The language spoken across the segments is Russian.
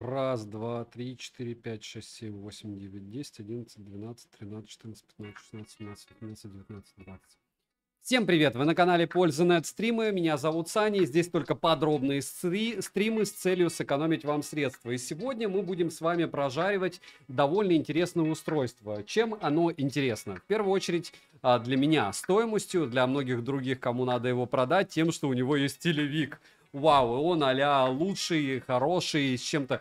Раз, два, три, четыре, пять, шесть, семь, восемь, девять, десять, одиннадцать, двенадцать, тринадцать, четырнадцать, пятнадцать, шестнадцать, семнадцать, восемнадцать, девятнадцать, двадцать. Всем привет! Вы на канале Пользы Нет Стримы. Меня зовут Саня. И здесь только подробные стримы с целью сэкономить вам средства. И сегодня мы будем с вами прожаривать довольно интересное устройство. Чем оно интересно? В первую очередь а, для меня стоимостью, для многих других, кому надо его продать, тем, что у него есть телевик вау, и он а лучший, хороший, с чем-то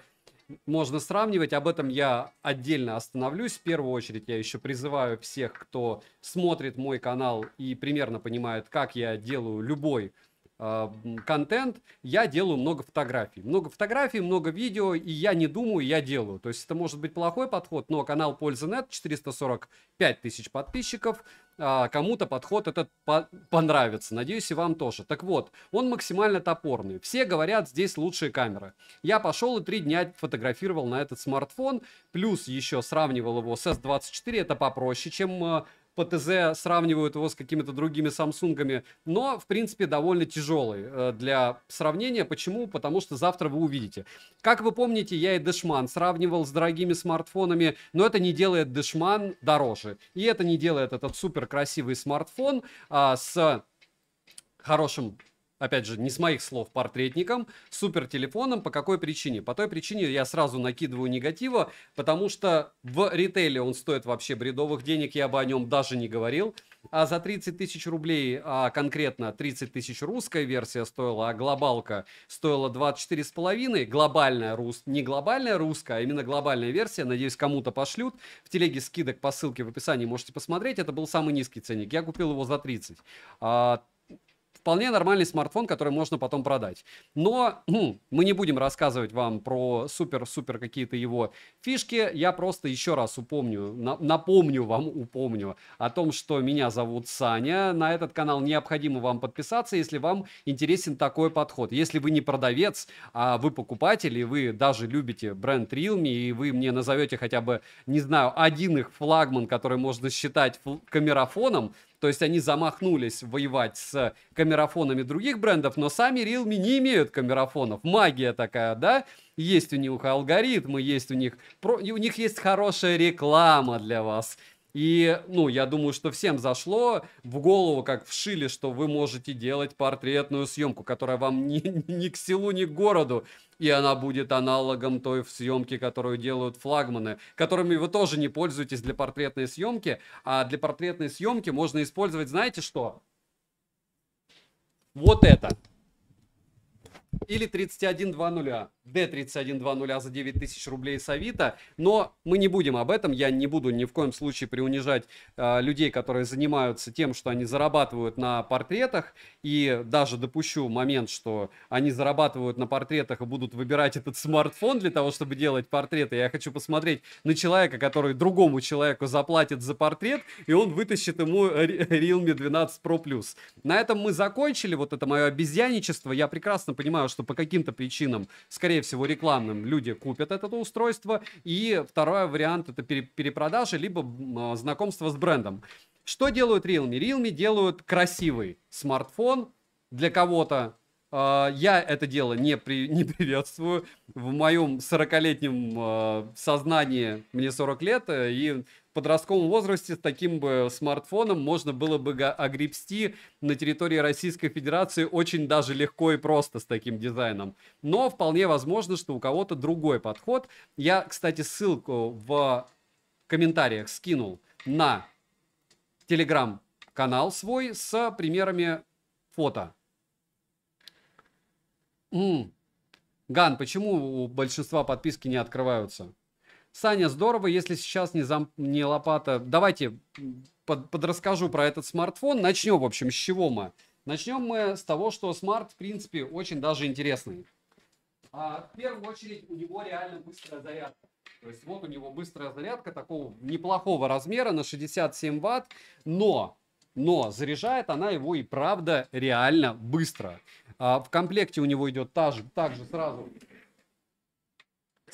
можно сравнивать. Об этом я отдельно остановлюсь. В первую очередь я еще призываю всех, кто смотрит мой канал и примерно понимает, как я делаю любой э, контент, я делаю много фотографий. Много фотографий, много видео, и я не думаю, я делаю. То есть это может быть плохой подход, но канал нет 445 тысяч подписчиков, а, кому-то подход этот по понравится. Надеюсь, и вам тоже. Так вот, он максимально топорный. Все говорят, здесь лучшие камеры. Я пошел и три дня фотографировал на этот смартфон, плюс еще сравнивал его с S24, это попроще, чем а, по ТЗ сравнивают его с какими-то другими Самсунгами, но, в принципе, довольно тяжелый э, для сравнения. Почему? Потому что завтра вы увидите. Как вы помните, я и Дешман сравнивал с дорогими смартфонами, но это не делает Дешман дороже. И это не делает этот супер красивый смартфон а, с хорошим опять же, не с моих слов, портретником, супер телефоном. По какой причине? По той причине я сразу накидываю негатива, потому что в ритейле он стоит вообще бредовых денег, я бы о нем даже не говорил. А за 30 тысяч рублей, а конкретно 30 тысяч русская версия стоила, а глобалка стоила 24,5, глобальная рус, не глобальная русская, а именно глобальная версия, надеюсь, кому-то пошлют. В телеге скидок по ссылке в описании можете посмотреть, это был самый низкий ценник, я купил его за 30 вполне нормальный смартфон, который можно потом продать. Но мы не будем рассказывать вам про супер-супер какие-то его фишки. Я просто еще раз упомню, напомню вам, упомню о том, что меня зовут Саня. На этот канал необходимо вам подписаться, если вам интересен такой подход. Если вы не продавец, а вы покупатель, и вы даже любите бренд Realme, и вы мне назовете хотя бы, не знаю, один их флагман, который можно считать камерафоном, то есть они замахнулись воевать с камерафонами других брендов, но сами Realme не имеют камерафонов. Магия такая, да? Есть у них алгоритмы, есть у них... У них есть хорошая реклама для вас. И, ну, я думаю, что всем зашло в голову, как вшили, что вы можете делать портретную съемку, которая вам ни, ни к селу, ни к городу. И она будет аналогом той съемки, которую делают флагманы, которыми вы тоже не пользуетесь для портретной съемки. А для портретной съемки можно использовать, знаете что? Вот это. Или 31.2.0. D3120 за 9000 рублей с Авито. Но мы не будем об этом. Я не буду ни в коем случае приунижать э, людей, которые занимаются тем, что они зарабатывают на портретах. И даже допущу момент, что они зарабатывают на портретах и будут выбирать этот смартфон для того, чтобы делать портреты. Я хочу посмотреть на человека, который другому человеку заплатит за портрет, и он вытащит ему Realme 12 Pro Plus. На этом мы закончили. Вот это мое обезьянничество. Я прекрасно понимаю, что по каким-то причинам, скорее скорее всего, рекламным люди купят это устройство. И второй вариант это перепродажи, либо а, знакомство с брендом. Что делают Realme? Realme делают красивый смартфон для кого-то, а, я это дело не, при, не приветствую. В моем 40-летнем а, сознании мне 40 лет, э, и подростковом возрасте с таким бы смартфоном можно было бы огребсти на территории Российской Федерации очень даже легко и просто с таким дизайном. Но вполне возможно, что у кого-то другой подход. Я, кстати, ссылку в комментариях скинул на телеграм-канал свой с примерами фото. М -м. Ган, почему у большинства подписки не открываются? Саня, здорово, если сейчас не, зам... не лопата. Давайте под... подрасскажу про этот смартфон. Начнем, в общем, с чего мы. Начнем мы с того, что смарт, в принципе, очень даже интересный. А, в первую очередь, у него реально быстрая зарядка. То есть вот у него быстрая зарядка такого неплохого размера на 67 ватт, но, но заряжает она его и правда реально быстро. А, в комплекте у него идет та же, также сразу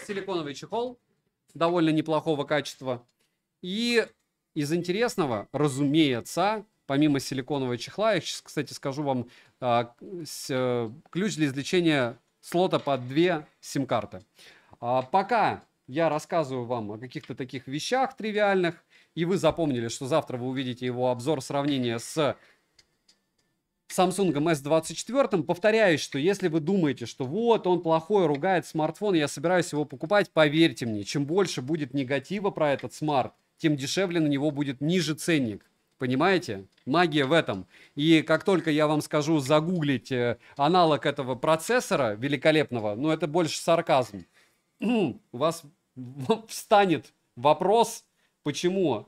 силиконовый чехол, довольно неплохого качества. И из интересного, разумеется, помимо силиконового чехла, я сейчас, кстати, скажу вам, а, э, ключ для извлечения слота под две сим-карты. А, пока я рассказываю вам о каких-то таких вещах тривиальных, и вы запомнили, что завтра вы увидите его обзор сравнения с Samsung S24. Повторяюсь, что если вы думаете, что вот он плохой, ругает смартфон, я собираюсь его покупать, поверьте мне, чем больше будет негатива про этот смарт, тем дешевле на него будет ниже ценник. Понимаете? Магия в этом. И как только я вам скажу загуглить э, аналог этого процессора великолепного, ну это больше сарказм, у вас встанет вопрос, почему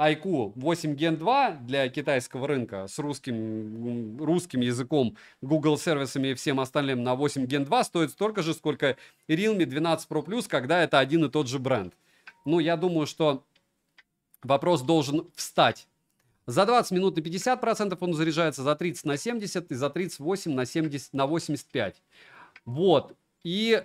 iQOO 8 Gen 2 для китайского рынка с русским, русским языком, Google сервисами и всем остальным на 8 Gen 2 стоит столько же, сколько Realme 12 Pro Plus, когда это один и тот же бренд. Ну, я думаю, что вопрос должен встать. За 20 минут на 50% он заряжается, за 30 на 70 и за 38 на, 70, на 85. Вот. И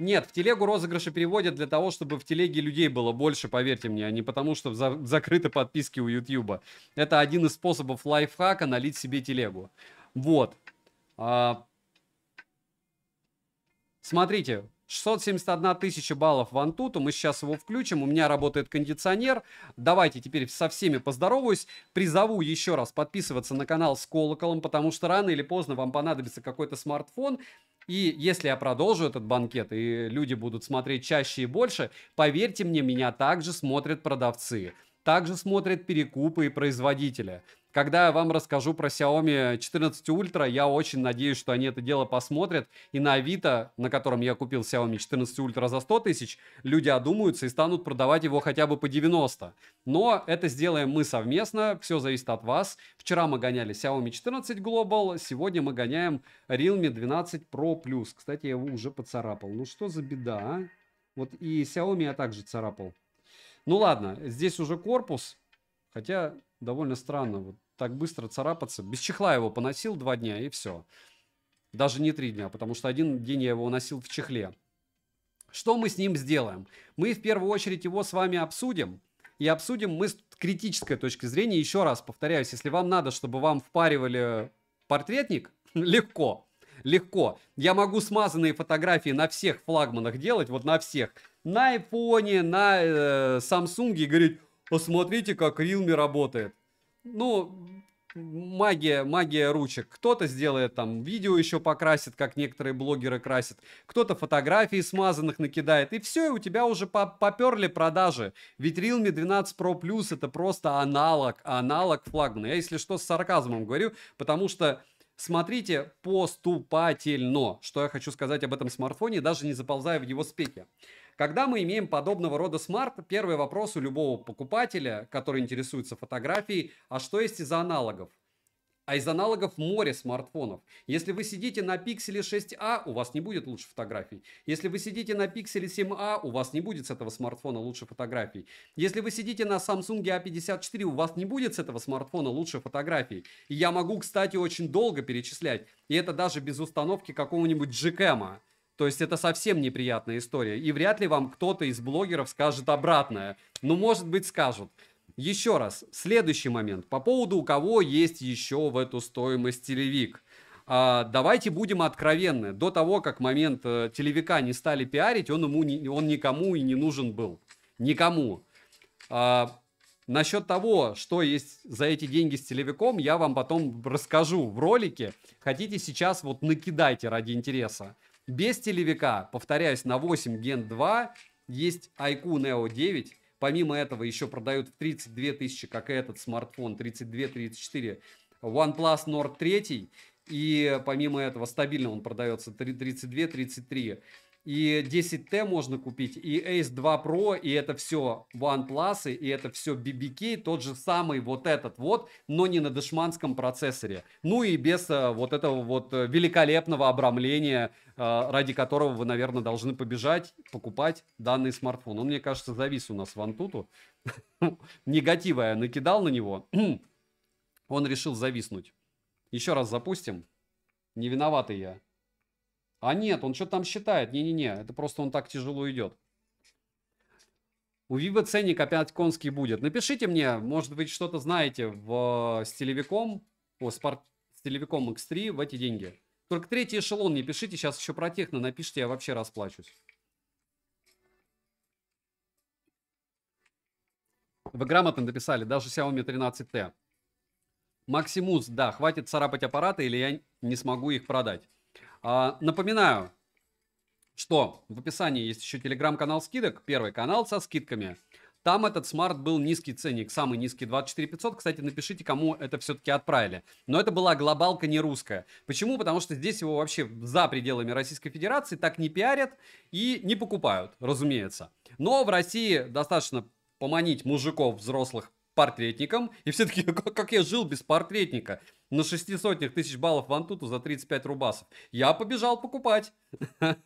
нет, в телегу розыгрыши переводят для того, чтобы в телеге людей было больше, поверьте мне, а не потому, что за- закрыты подписки у Ютьюба. Это один из способов лайфхака налить себе телегу. Вот. А... Смотрите, 671 тысяча баллов в Антуту. Мы сейчас его включим. У меня работает кондиционер. Давайте теперь со всеми поздороваюсь. Призову еще раз подписываться на канал с колоколом, потому что рано или поздно вам понадобится какой-то смартфон. И если я продолжу этот банкет, и люди будут смотреть чаще и больше, поверьте мне, меня также смотрят продавцы. Также смотрят перекупы и производители. Когда я вам расскажу про Xiaomi 14 Ultra, я очень надеюсь, что они это дело посмотрят. И на Авито, на котором я купил Xiaomi 14 Ultra за 100 тысяч, люди одумаются и станут продавать его хотя бы по 90. Но это сделаем мы совместно, все зависит от вас. Вчера мы гоняли Xiaomi 14 Global, сегодня мы гоняем Realme 12 Pro Plus. Кстати, я его уже поцарапал. Ну что за беда, а? Вот и Xiaomi я также царапал. Ну ладно, здесь уже корпус. Хотя довольно странно. Вот так быстро царапаться. Без чехла его поносил два дня и все. Даже не три дня, потому что один день я его носил в чехле. Что мы с ним сделаем? Мы в первую очередь его с вами обсудим. И обсудим мы с критической точки зрения. Еще раз повторяюсь, если вам надо, чтобы вам впаривали портретник, легко. Легко. Я могу смазанные фотографии на всех флагманах делать, вот на всех. На айфоне, на э, Samsung и говорить, посмотрите, как Рилми работает. Ну, магия, магия ручек. Кто-то сделает там видео еще покрасит, как некоторые блогеры красят. Кто-то фотографии смазанных накидает. И все, и у тебя уже поперли продажи. Ведь Realme 12 Pro Plus это просто аналог, аналог флагмана. Я, если что, с сарказмом говорю, потому что смотрите поступательно, что я хочу сказать об этом смартфоне, даже не заползая в его спеки. Когда мы имеем подобного рода смарт, первый вопрос у любого покупателя, который интересуется фотографией, а что есть из аналогов? А из аналогов море смартфонов. Если вы сидите на пикселе 6А, у вас не будет лучше фотографий. Если вы сидите на пикселе 7А, у вас не будет с этого смартфона лучше фотографий. Если вы сидите на Samsung A54, а у вас не будет с этого смартфона лучше фотографий. И я могу, кстати, очень долго перечислять. И это даже без установки какого-нибудь джекэма. То есть это совсем неприятная история. И вряд ли вам кто-то из блогеров скажет обратное. Ну, может быть, скажут. Еще раз, следующий момент. По поводу у кого есть еще в эту стоимость телевик. А, давайте будем откровенны. До того, как момент э, телевика не стали пиарить, он, ему не, он никому и не нужен был. Никому. А, Насчет того, что есть за эти деньги с телевиком, я вам потом расскажу в ролике. Хотите сейчас вот накидайте ради интереса. Без телевика, повторяюсь, на 8 Gen 2 есть IQ Neo 9. Помимо этого еще продают в 32 тысячи, как и этот смартфон, 32-34, OnePlus Nord 3. И помимо этого стабильно он продается 32-33 и 10T можно купить, и Ace 2 Pro, и это все OnePlus, и это все BBK, тот же самый вот этот вот, но не на дешманском процессоре. Ну и без э, вот этого вот э, великолепного обрамления, э, ради которого вы, наверное, должны побежать, покупать данный смартфон. Он, мне кажется, завис у нас в Антуту. Негатива я накидал на него. Он решил зависнуть. Еще раз запустим. Не виноватый я. А нет, он что там считает? Не-не-не, это просто он так тяжело идет. У Вива ценник опять конский будет. Напишите мне, может быть, что-то знаете в э, стилевиком, о, спорт, стилевиком X3 в эти деньги. Только третий эшелон не пишите, сейчас еще про техно напишите, я вообще расплачусь. Вы грамотно написали, даже Xiaomi 13T. Максимус, да, хватит царапать аппараты, или я не смогу их продать. А, напоминаю, что в описании есть еще телеграм-канал скидок, первый канал со скидками. Там этот смарт был низкий ценник, самый низкий 24 500. Кстати, напишите, кому это все-таки отправили. Но это была глобалка не русская. Почему? Потому что здесь его вообще за пределами Российской Федерации так не пиарят и не покупают, разумеется. Но в России достаточно поманить мужиков взрослых портретником, и все таки как, я жил без портретника? На шести тысяч баллов в Антуту за 35 рубасов. Я побежал покупать.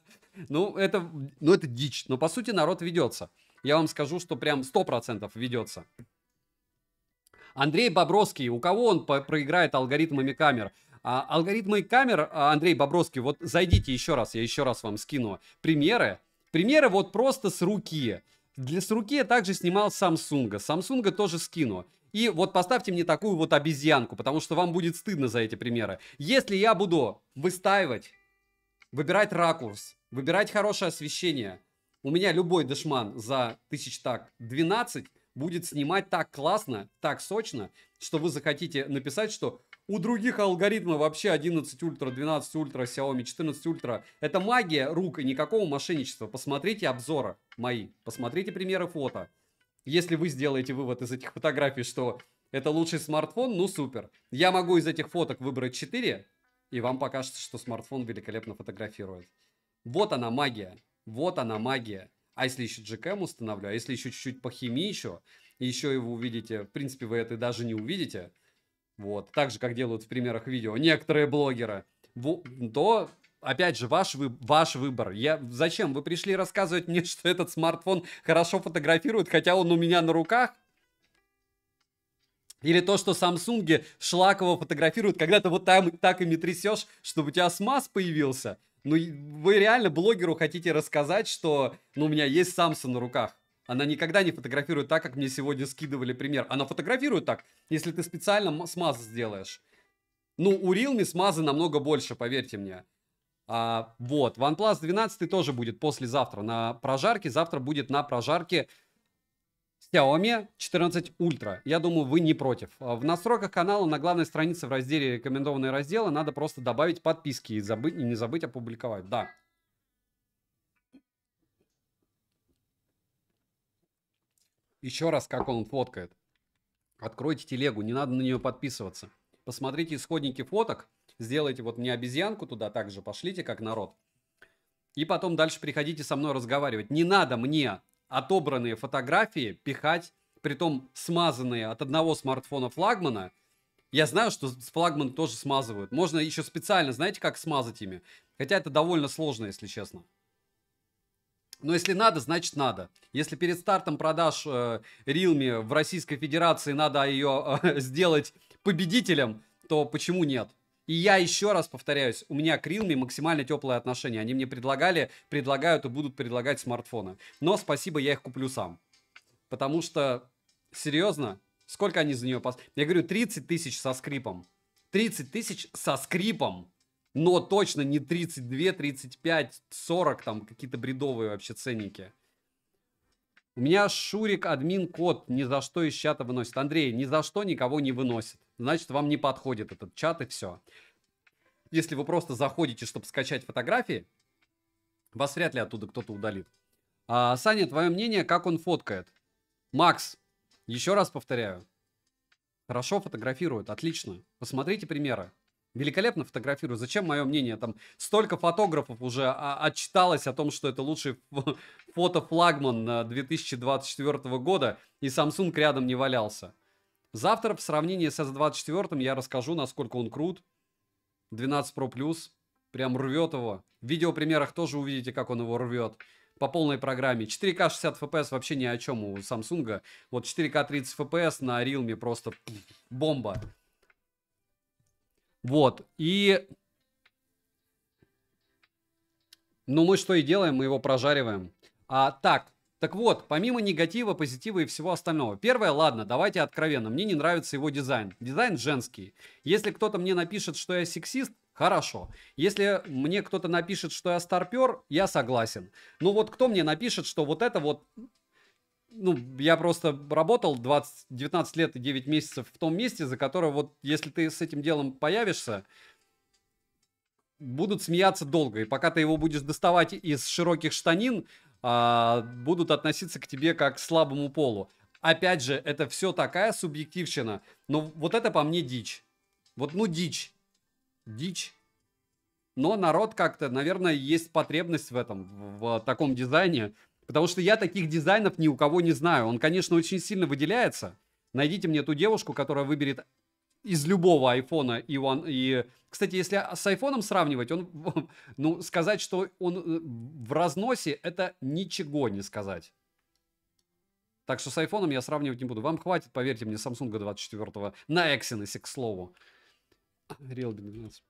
Ну, это, ну, это дичь, но по сути народ ведется. Я вам скажу, что прям 100% ведется. Андрей Бобровский, у кого он проиграет алгоритмами камер? А, алгоритмы камер, а, Андрей Бобровский, вот зайдите еще раз, я еще раз вам скину примеры. Примеры вот просто с руки. Для с руки я также снимал Самсунга. Самсунга тоже скину. И вот поставьте мне такую вот обезьянку, потому что вам будет стыдно за эти примеры. Если я буду выстаивать, выбирать ракурс, выбирать хорошее освещение, у меня любой дешман за тысяч так 12 будет снимать так классно, так сочно, что вы захотите написать, что у других алгоритмов вообще 11 ультра, 12 ультра, Xiaomi 14 ультра. Это магия рук и никакого мошенничества. Посмотрите обзоры мои, посмотрите примеры фото. Если вы сделаете вывод из этих фотографий, что это лучший смартфон, ну супер. Я могу из этих фоток выбрать 4, и вам покажется, что смартфон великолепно фотографирует. Вот она магия, вот она магия. А если еще GCam установлю, а если еще чуть-чуть по химии еще, еще его увидите, в принципе, вы это даже не увидите – вот, так же, как делают в примерах видео некоторые блогеры, то опять же, ваш, вы, ваш выбор. Я, зачем? Вы пришли рассказывать мне, что этот смартфон хорошо фотографирует, хотя он у меня на руках? Или то, что Samsung шлаково фотографируют, когда ты вот там так ими трясешь, чтобы у тебя смаз появился. Ну, вы реально блогеру хотите рассказать, что ну, у меня есть Samsung на руках. Она никогда не фотографирует так, как мне сегодня скидывали пример. Она фотографирует так, если ты специально смаз сделаешь. Ну, у Realme смазы намного больше, поверьте мне. А, вот, OnePlus 12 тоже будет послезавтра на прожарке. Завтра будет на прожарке Xiaomi 14 Ultra. Я думаю, вы не против. А, в настройках канала на главной странице в разделе «Рекомендованные разделы» надо просто добавить подписки и, забыть, и не забыть опубликовать. Да, Еще раз, как он фоткает. Откройте телегу, не надо на нее подписываться. Посмотрите исходники фоток, сделайте вот мне обезьянку туда также, пошлите как народ. И потом дальше приходите со мной разговаривать. Не надо мне отобранные фотографии пихать, притом смазанные от одного смартфона флагмана. Я знаю, что с флагмана тоже смазывают. Можно еще специально, знаете, как смазать ими. Хотя это довольно сложно, если честно. Но если надо, значит надо. Если перед стартом продаж э, Realme в Российской Федерации надо ее э, сделать победителем, то почему нет? И я еще раз повторяюсь, у меня к Realme максимально теплые отношения. Они мне предлагали, предлагают и будут предлагать смартфоны. Но спасибо, я их куплю сам. Потому что, серьезно, сколько они за нее пос... Я говорю, 30 тысяч со скрипом. 30 тысяч со скрипом но точно не 32, 35, 40, там какие-то бредовые вообще ценники. У меня Шурик админ код ни за что из чата выносит. Андрей, ни за что никого не выносит. Значит, вам не подходит этот чат и все. Если вы просто заходите, чтобы скачать фотографии, вас вряд ли оттуда кто-то удалит. А, Саня, твое мнение, как он фоткает? Макс, еще раз повторяю. Хорошо фотографирует, отлично. Посмотрите примеры великолепно фотографирую. Зачем мое мнение? Там столько фотографов уже а, отчиталось о том, что это лучший фотофлагман 2024 э, года, и Samsung рядом не валялся. Завтра в сравнении с S24 я расскажу, насколько он крут. 12 Pro Plus. Прям рвет его. В видеопримерах тоже увидите, как он его рвет. По полной программе. 4К 60 FPS вообще ни о чем у Samsung. Вот 4К 30 FPS на Realme просто бомба. Вот, и... Ну, мы что и делаем, мы его прожариваем. А, так, так вот, помимо негатива, позитива и всего остального. Первое, ладно, давайте откровенно, мне не нравится его дизайн. Дизайн женский. Если кто-то мне напишет, что я сексист, Хорошо. Если мне кто-то напишет, что я старпер, я согласен. Но ну, вот кто мне напишет, что вот это вот ну, я просто работал 20, 19 лет и 9 месяцев в том месте, за которое вот, если ты с этим делом появишься, будут смеяться долго. И пока ты его будешь доставать из широких штанин, а, будут относиться к тебе как к слабому полу. Опять же, это все такая субъективщина. Но вот это по мне дичь. Вот, ну, дичь. Дичь. Но народ как-то, наверное, есть потребность в этом, в, в таком дизайне. Потому что я таких дизайнов ни у кого не знаю. Он, конечно, очень сильно выделяется. Найдите мне ту девушку, которая выберет из любого айфона и он и кстати если с айфоном сравнивать он ну сказать что он э, в разносе это ничего не сказать так что с айфоном я сравнивать не буду вам хватит поверьте мне Samsung 24 на Exynos к слову Realme 12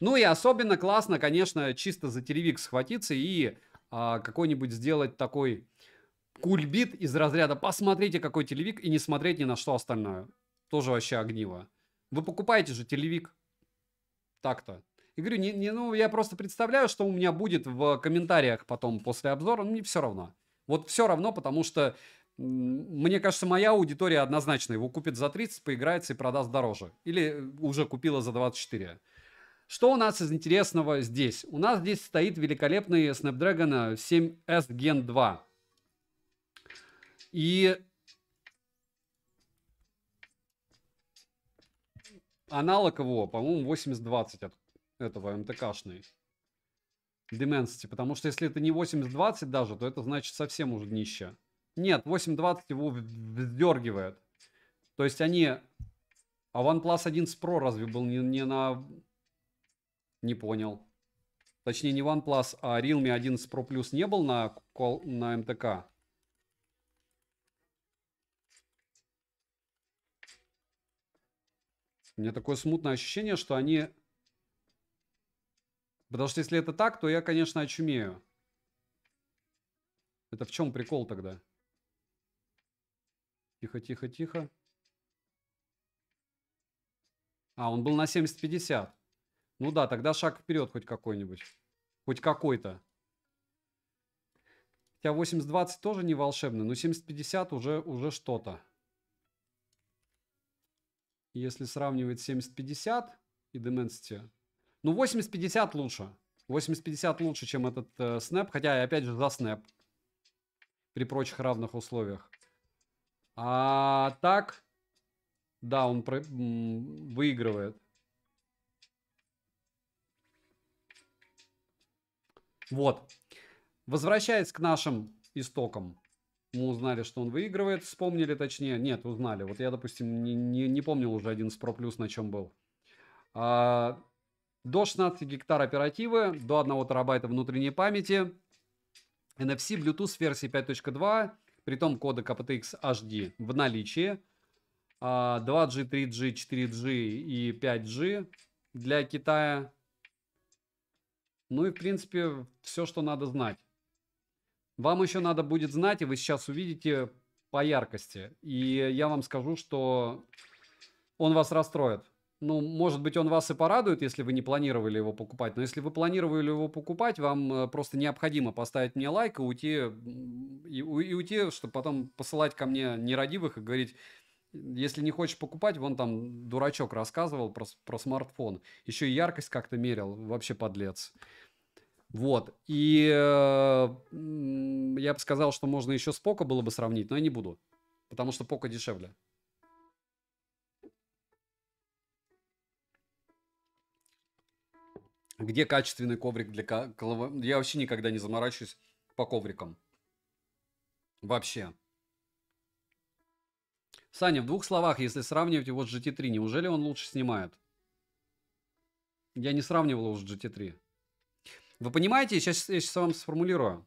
ну и особенно классно конечно чисто за телевик схватиться и а, какой-нибудь сделать такой кульбит из разряда «посмотрите, какой телевик» и не смотреть ни на что остальное. Тоже вообще огниво. Вы покупаете же телевик. Так-то. И говорю, не, не, ну, я просто представляю, что у меня будет в комментариях потом после обзора, ну, мне все равно. Вот все равно, потому что мне кажется, моя аудитория однозначно его купит за 30, поиграется и продаст дороже. Или э, уже купила за 24. Что у нас из интересного здесь? У нас здесь стоит великолепный Snapdragon 7S Gen 2. И аналог его, по-моему, 8020 от этого МТКшный. Dimensity, потому что если это не 8020 даже, то это значит совсем уже днище. Нет, 820 его вздергивает. То есть они... А OnePlus 11 Pro разве был не, не на не понял. Точнее, не OnePlus, а Realme 11 Pro Plus не был на, на МТК. У меня такое смутное ощущение, что они... Потому что если это так, то я, конечно, очумею. Это в чем прикол тогда? Тихо, тихо, тихо. А, он был на 70-50. Ну да, тогда шаг вперед хоть какой-нибудь. Хоть какой-то. Хотя 80-20 тоже не волшебно, но 70-50 уже, уже что-то. Если сравнивать 70-50 и Dimensity. Ну 80-50 лучше. 80-50 лучше, чем этот э, снэп. Хотя я опять же за снэп. При прочих равных условиях. А так, да, он про... выигрывает. Вот. Возвращаясь к нашим истокам. Мы узнали, что он выигрывает. Вспомнили, точнее. Нет, узнали. Вот я, допустим, не, не, не помнил уже 11 Pro Plus, на чем был. А, до 16 гектар оперативы, до 1 терабайта внутренней памяти. NFC Bluetooth версии 5.2, при том кода KPTX HD в наличии. 2G, 3G, 4G и 5G для Китая. Ну и, в принципе, все, что надо знать. Вам еще надо будет знать, и вы сейчас увидите по яркости. И я вам скажу, что он вас расстроит. Ну, может быть, он вас и порадует, если вы не планировали его покупать. Но если вы планировали его покупать, вам э, просто необходимо поставить мне лайк и уйти, и, и уйти, чтобы потом посылать ко мне нерадивых и говорить, если не хочешь покупать, вон там дурачок рассказывал про, про смартфон. Еще и яркость как-то мерил, вообще подлец. Вот. И э, я бы сказал, что можно еще с Пока было бы сравнить, но я не буду. Потому что Пока дешевле. Где качественный коврик для коврика? Я вообще никогда не заморачиваюсь по коврикам. Вообще. Саня, в двух словах, если сравнивать его с GT3, неужели он лучше снимает? Я не сравнивал его с GT3. Вы понимаете, сейчас, я сейчас вам сформулирую.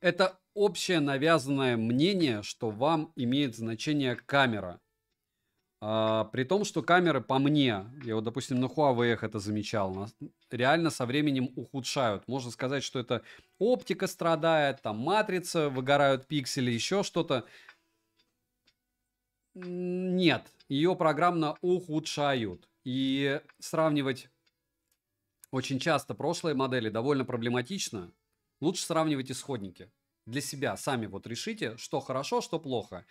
Это общее навязанное мнение, что вам имеет значение камера. А, при том, что камеры по мне, я вот, допустим, на Huawei это замечал, реально со временем ухудшают. Можно сказать, что это оптика страдает, там матрица, выгорают пиксели, еще что-то. Нет, ее программно ухудшают. И сравнивать очень часто прошлые модели довольно проблематично. Лучше сравнивать исходники. Для себя сами вот решите, что хорошо, что плохо.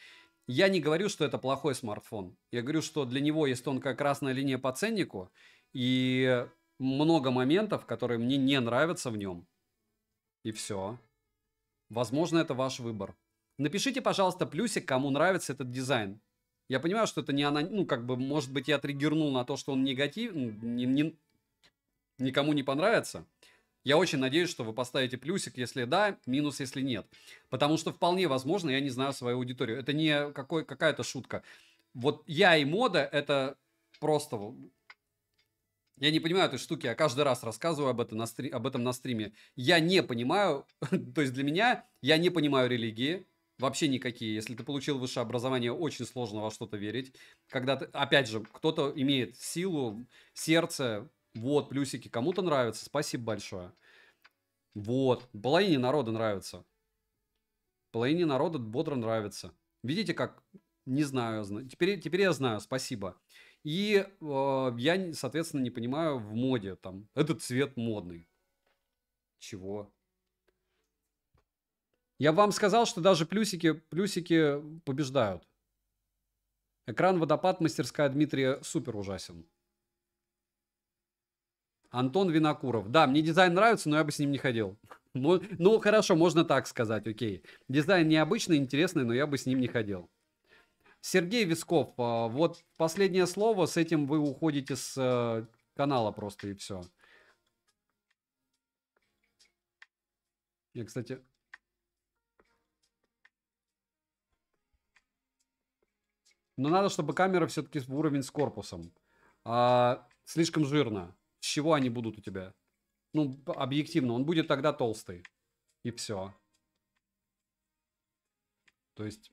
Я не говорю, что это плохой смартфон. Я говорю, что для него есть тонкая красная линия по ценнику и много моментов, которые мне не нравятся в нем. И все. Возможно, это ваш выбор. Напишите, пожалуйста, плюсик, кому нравится этот дизайн. Я понимаю, что это не она, ну, как бы, может быть, я триггернул на то, что он негатив, ну, не, не, никому не понравится. Я очень надеюсь, что вы поставите плюсик, если да, минус, если нет. Потому что вполне возможно, я не знаю свою аудиторию. Это не какой, какая-то шутка. Вот я и мода, это просто... Я не понимаю этой штуки, я каждый раз рассказываю об этом на, стри... об этом на стриме. Я не понимаю, то есть для меня, я не понимаю религии, Вообще никакие. Если ты получил высшее образование, очень сложно во что-то верить. Когда ты, опять же, кто-то имеет силу, сердце, вот, плюсики. Кому-то нравится, спасибо большое. Вот, половине народа нравится. Половине народа бодро нравится. Видите, как? Не знаю. Теперь, теперь я знаю, спасибо. И э, я, соответственно, не понимаю в моде. Там, этот цвет модный. Чего? Я вам сказал, что даже плюсики, плюсики побеждают. Экран «Водопад», мастерская Дмитрия, супер ужасен. Антон Винокуров. Да, мне дизайн нравится, но я бы с ним не ходил. Ну, хорошо, можно так сказать, окей. Дизайн необычный, интересный, но я бы с ним не ходил. Сергей Висков, а, вот последнее слово, с этим вы уходите с э, канала просто и все. Я, кстати, Но надо, чтобы камера все-таки в уровень с корпусом. А, слишком жирно. С чего они будут у тебя? Ну, объективно, он будет тогда толстый. И все. То есть...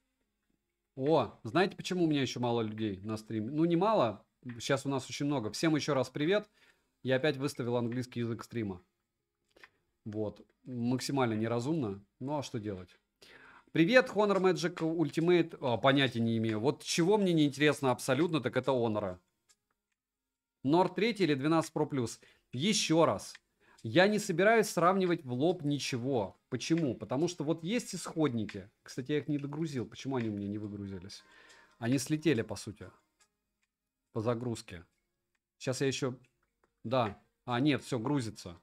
О, знаете, почему у меня еще мало людей на стриме? Ну, не мало, сейчас у нас очень много. Всем еще раз привет. Я опять выставил английский язык стрима. Вот. Максимально неразумно. Ну, а что делать? Привет, Honor Magic Ultimate. А, понятия не имею. Вот чего мне не интересно абсолютно, так это Honor. Nord 3 или 12 Pro Plus. Еще раз. Я не собираюсь сравнивать в лоб ничего. Почему? Потому что вот есть исходники. Кстати, я их не догрузил. Почему они у меня не выгрузились? Они слетели, по сути. По загрузке. Сейчас я еще... Да. А, нет, все, грузится.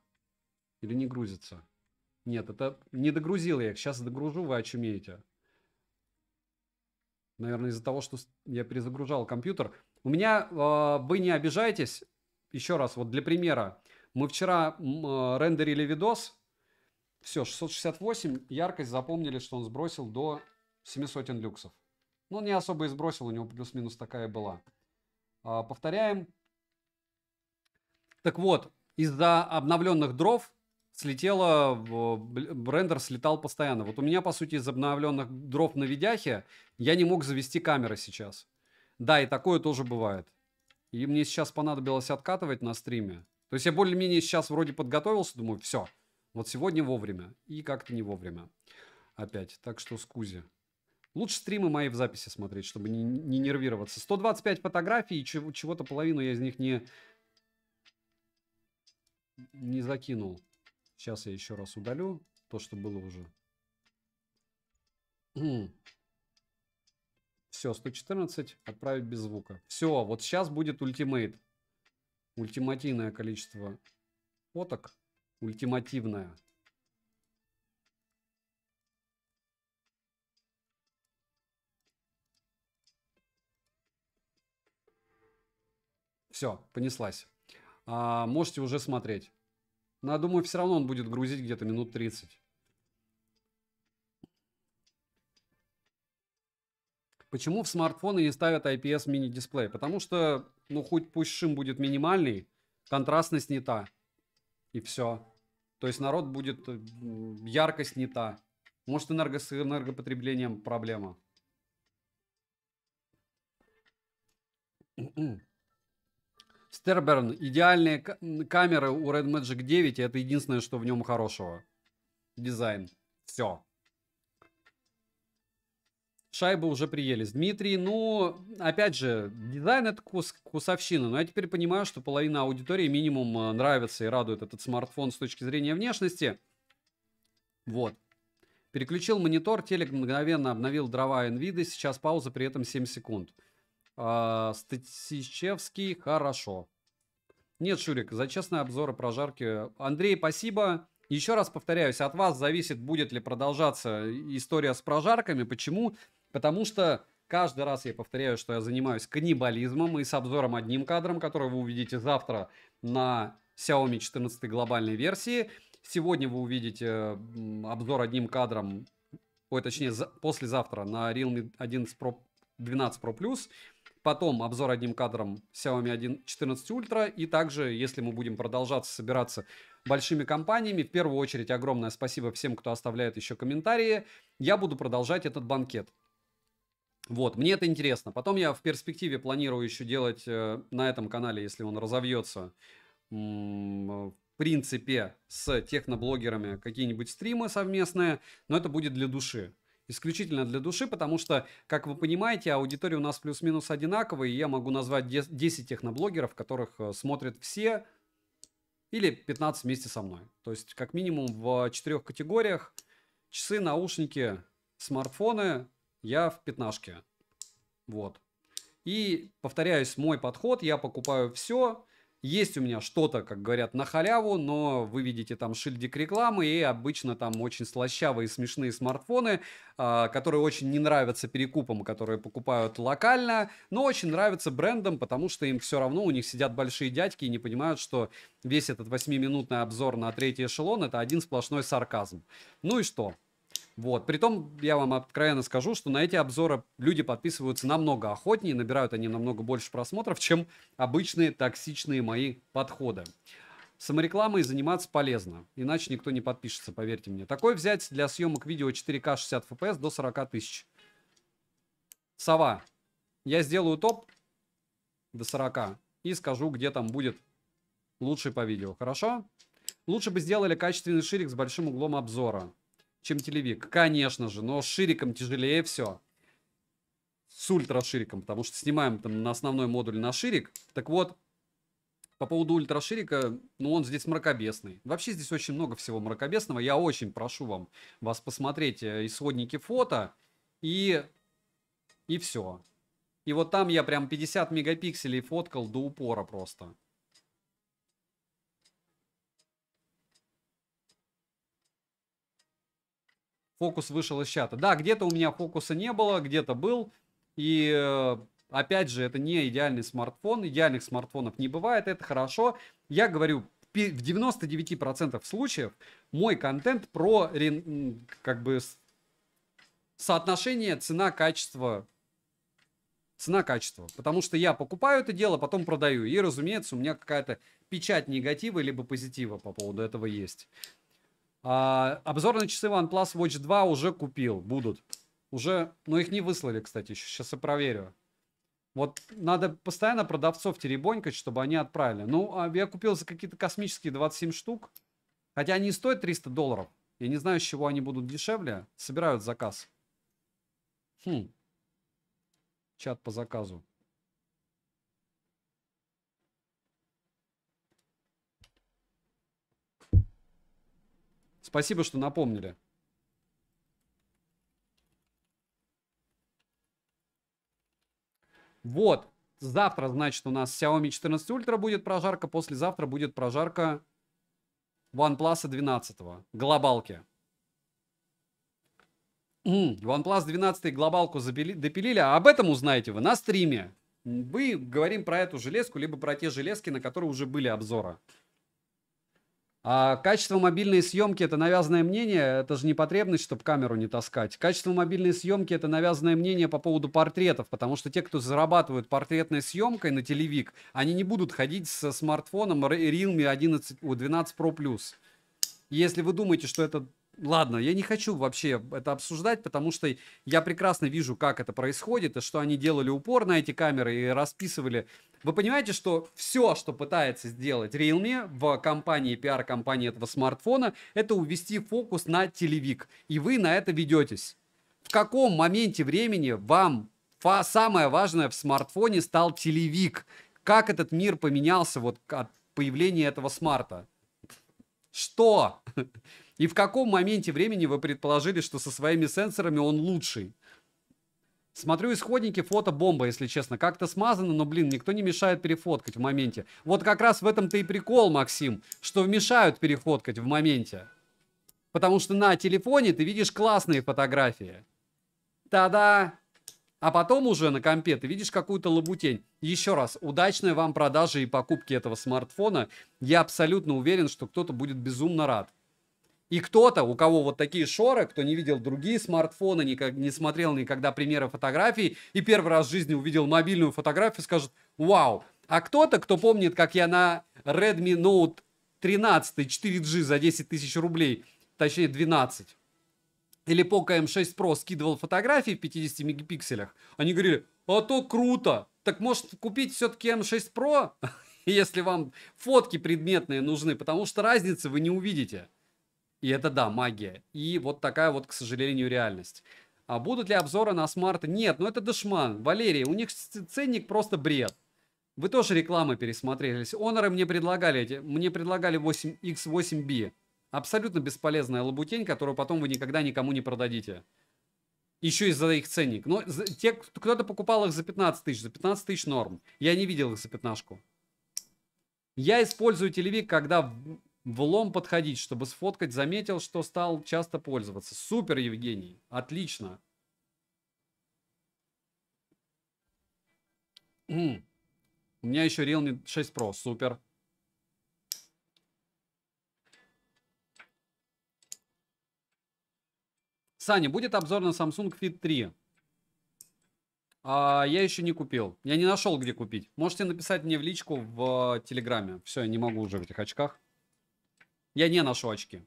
Или не грузится. Нет, это не догрузил я их. Сейчас догружу, вы очумеете. Наверное, из-за того, что я перезагружал компьютер. У меня, э, вы не обижайтесь, еще раз, вот для примера. Мы вчера э, рендерили видос. Все, 668, яркость запомнили, что он сбросил до 700 люксов. Но ну, не особо и сбросил, у него плюс-минус такая была. Э, повторяем. Так вот, из-за обновленных дров слетело, рендер слетал постоянно. Вот у меня, по сути, из обновленных дров на видяхе я не мог завести камеры сейчас. Да, и такое тоже бывает. И мне сейчас понадобилось откатывать на стриме. То есть я более-менее сейчас вроде подготовился, думаю, все, вот сегодня вовремя. И как-то не вовремя опять. Так что скузи. Лучше стримы мои в записи смотреть, чтобы не, не нервироваться. 125 фотографий, и чего-то половину я из них не, не закинул. Сейчас я еще раз удалю то, что было уже. Все, 114, отправить без звука. Все, вот сейчас будет ультимейт. Ультимативное количество фоток. Ультимативное. Все, понеслась. А, можете уже смотреть. Но я думаю, все равно он будет грузить где-то минут 30. Почему в смартфоны не ставят IPS мини-дисплей? Потому что, ну, хоть пусть шим будет минимальный, контрастность не та. И все. То есть народ будет... Э, яркость не та. Может, энерго с энергопотреблением проблема. Стерберн, идеальные камеры у Red Magic 9, и это единственное, что в нем хорошего. Дизайн. Все. Шайбы уже приелись. Дмитрий, ну, опять же, дизайн это кус кусовщина. Но я теперь понимаю, что половина аудитории минимум э, нравится и радует этот смартфон с точки зрения внешности. Вот. Переключил монитор, телек мгновенно обновил дрова Nvidia, сейчас пауза при этом 7 секунд. А, хорошо. Нет, Шурик, за честные обзоры прожарки. Андрей, спасибо. Еще раз повторяюсь, от вас зависит, будет ли продолжаться история с прожарками. Почему? Потому что каждый раз я повторяю, что я занимаюсь каннибализмом и с обзором одним кадром, который вы увидите завтра на Xiaomi 14 глобальной версии. Сегодня вы увидите обзор одним кадром, ой, точнее, за, послезавтра на Realme 11 Pro, 12 Pro Plus. Потом обзор одним кадром Xiaomi 1 14 Ultra. И также, если мы будем продолжаться собираться большими компаниями, в первую очередь огромное спасибо всем, кто оставляет еще комментарии. Я буду продолжать этот банкет. Вот, мне это интересно. Потом я в перспективе планирую еще делать э, на этом канале, если он разовьется, в принципе, с техноблогерами какие-нибудь стримы совместные, но это будет для души исключительно для души, потому что, как вы понимаете, аудитория у нас плюс-минус одинаковая, и я могу назвать 10 техноблогеров, которых э, смотрят все, или 15 вместе со мной. То есть, как минимум, в четырех категориях часы, наушники, смартфоны, я в пятнашке. Вот. И, повторяюсь, мой подход, я покупаю все, есть у меня что-то, как говорят, на халяву, но вы видите там шильдик рекламы и обычно там очень слащавые смешные смартфоны, а, которые очень не нравятся перекупам, которые покупают локально, но очень нравятся брендам, потому что им все равно, у них сидят большие дядьки и не понимают, что весь этот 8-минутный обзор на третий эшелон это один сплошной сарказм. Ну и что? Вот. Притом, я вам откровенно скажу, что на эти обзоры люди подписываются намного охотнее, набирают они намного больше просмотров, чем обычные токсичные мои подходы. Саморекламой заниматься полезно, иначе никто не подпишется, поверьте мне. Такой взять для съемок видео 4К 60 FPS до 40 тысяч. Сова. Я сделаю топ до 40 и скажу, где там будет лучший по видео, хорошо? Лучше бы сделали качественный ширик с большим углом обзора чем телевик. Конечно же, но с шириком тяжелее все. С ультрашириком, потому что снимаем там на основной модуль на ширик. Так вот, по поводу ультраширика, ну он здесь мракобесный. Вообще здесь очень много всего мракобесного. Я очень прошу вам, вас посмотреть э, исходники фото и, и все. И вот там я прям 50 мегапикселей фоткал до упора просто. фокус вышел из чата. Да, где-то у меня фокуса не было, где-то был. И э, опять же, это не идеальный смартфон. Идеальных смартфонов не бывает, это хорошо. Я говорю, в 99% случаев мой контент про как бы соотношение цена-качество цена-качество. Потому что я покупаю это дело, потом продаю. И, разумеется, у меня какая-то печать негатива либо позитива по поводу этого есть. А, обзор на часы OnePlus Watch 2 уже купил, будут. Уже, но ну, их не выслали, кстати, сейчас я проверю. Вот надо постоянно продавцов теребонькать, чтобы они отправили. Ну, а я купил за какие-то космические 27 штук. Хотя они стоят 300 долларов. Я не знаю, с чего они будут дешевле. Собирают заказ. Хм. Чат по заказу. Спасибо, что напомнили. Вот. Завтра, значит, у нас Xiaomi 14 Ultra будет прожарка, послезавтра будет прожарка OnePlus 12 глобалки. OnePlus 12 глобалку запили, допилили, а об этом узнаете вы на стриме. Мы говорим про эту железку, либо про те железки, на которые уже были обзоры. А качество мобильной съемки – это навязанное мнение, это же не потребность, чтобы камеру не таскать. Качество мобильной съемки – это навязанное мнение по поводу портретов, потому что те, кто зарабатывают портретной съемкой на телевик, они не будут ходить со смартфоном Realme 11, 12 Pro+. Если вы думаете, что это ладно, я не хочу вообще это обсуждать, потому что я прекрасно вижу, как это происходит, и что они делали упор на эти камеры и расписывали. Вы понимаете, что все, что пытается сделать Realme в компании, пиар-компании этого смартфона, это увести фокус на телевик. И вы на это ведетесь. В каком моменте времени вам самое важное в смартфоне стал телевик? Как этот мир поменялся вот от появления этого смарта? Что? И в каком моменте времени вы предположили, что со своими сенсорами он лучший? Смотрю исходники, фото бомба, если честно. Как-то смазано, но, блин, никто не мешает перефоткать в моменте. Вот как раз в этом-то и прикол, Максим, что мешают перефоткать в моменте. Потому что на телефоне ты видишь классные фотографии. Та-да! А потом уже на компе ты видишь какую-то лабутень. Еще раз, удачной вам продажи и покупки этого смартфона. Я абсолютно уверен, что кто-то будет безумно рад. И кто-то, у кого вот такие шоры, кто не видел другие смартфоны, никак, не смотрел никогда примеры фотографий, и первый раз в жизни увидел мобильную фотографию, скажет «Вау!». А кто-то, кто помнит, как я на Redmi Note 13 4G за 10 тысяч рублей, точнее 12, или Poco M6 эм Pro скидывал фотографии в 50 мегапикселях, они говорили «А то круто! Так может купить все-таки M6 эм Pro?» если вам фотки предметные нужны, потому что разницы вы не увидите. И это, да, магия. И вот такая вот, к сожалению, реальность. А будут ли обзоры на смарты? Нет, ну это дешман. Валерий, у них ценник просто бред. Вы тоже рекламы пересмотрелись. Оноры мне предлагали эти. Мне предлагали 8X8B. Абсолютно бесполезная лабутень, которую потом вы никогда никому не продадите. Еще из-за их ценник. Но те, кто-то покупал их за 15 тысяч. За 15 тысяч норм. Я не видел их за пятнашку. Я использую телевик, когда в лом подходить, чтобы сфоткать. Заметил, что стал часто пользоваться. Супер, Евгений. Отлично. У меня еще Realme 6 Pro. Супер. Саня, будет обзор на Samsung Fit 3? А, я еще не купил. Я не нашел, где купить. Можете написать мне в личку в э, Телеграме. Все, я не могу уже в этих очках. Я не ношу очки.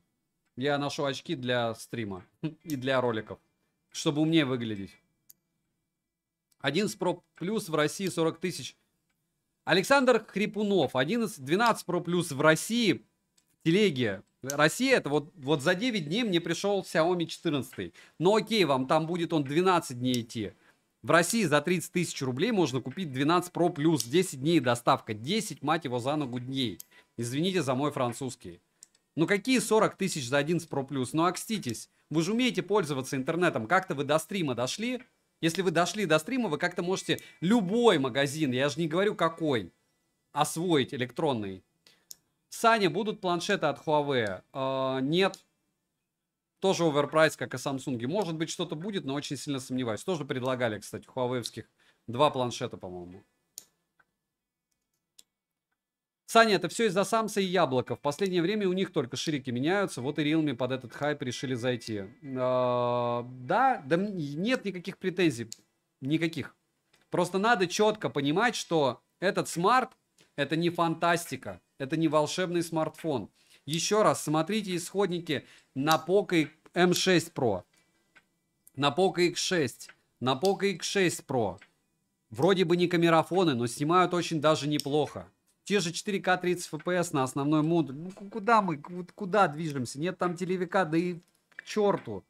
Я ношу очки для стрима и для роликов, чтобы умнее выглядеть. 11 Pro Plus в России 40 тысяч. Александр Хрипунов, 11, 12 Pro Plus в России, в телеге. Россия, это вот, вот за 9 дней мне пришел Xiaomi 14. Но ну, окей, вам там будет он 12 дней идти. В России за 30 тысяч рублей можно купить 12 Pro Plus, 10 дней доставка, 10, мать его, за ногу дней. Извините за мой французский. Ну какие 40 тысяч за 11 Pro Plus? Ну окститесь. Вы же умеете пользоваться интернетом. Как-то вы до стрима дошли. Если вы дошли до стрима, вы как-то можете любой магазин, я же не говорю какой, освоить электронный. Саня, будут планшеты от Huawei? Э, нет. Тоже оверпрайс, как и Samsung. Может быть, что-то будет, но очень сильно сомневаюсь. Тоже предлагали, кстати, хуавеевских два планшета, по-моему. Саня, это все из-за Самса и Яблока. В последнее время у них только ширики меняются. Вот и Realme под этот хайп решили зайти. А, да, да нет никаких претензий. Никаких. Просто надо четко понимать, что этот смарт это не фантастика, это не волшебный смартфон. Еще раз, смотрите исходники на Poco M6 Pro, на Poco X6, на Poco X6 Pro. Вроде бы не камерафоны, но снимают очень даже неплохо те же 4К 30 FPS на основной модуль. Ну куда мы, куда движемся? Нет там телевика, да и к черту.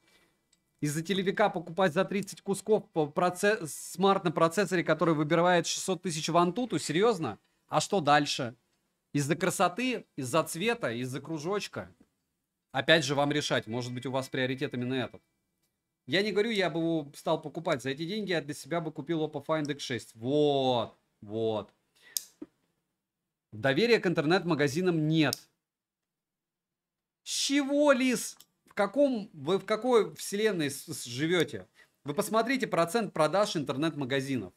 Из-за телевика покупать за 30 кусков процесс... смарт на процессоре, который выбирает 600 тысяч вантуту, серьезно? А что дальше? Из-за красоты, из-за цвета, из-за кружочка. Опять же, вам решать, может быть, у вас приоритет именно этот. Я не говорю, я бы его стал покупать за эти деньги, я для себя бы купил Oppo Find X6. Вот, вот. Доверия к интернет-магазинам нет. С чего, Лис? В каком, вы в какой вселенной с, с, живете? Вы посмотрите процент продаж интернет-магазинов.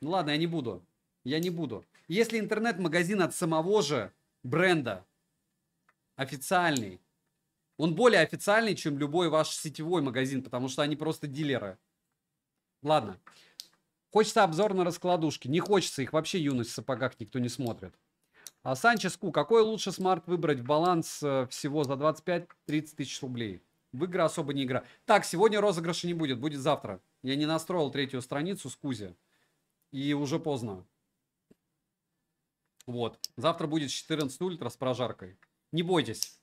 Ну ладно, я не буду. Я не буду. Если интернет-магазин от самого же бренда официальный, он более официальный, чем любой ваш сетевой магазин, потому что они просто дилеры. Ладно. Хочется обзор на раскладушки. Не хочется, их вообще юность в сапогах никто не смотрит. А Санчес Ку, какой лучше смарт выбрать в баланс э, всего за 25-30 тысяч рублей? В игры особо не игра. Так, сегодня розыгрыша не будет, будет завтра. Я не настроил третью страницу с Кузи. И уже поздно. Вот. Завтра будет 14 ультра с прожаркой. Не бойтесь.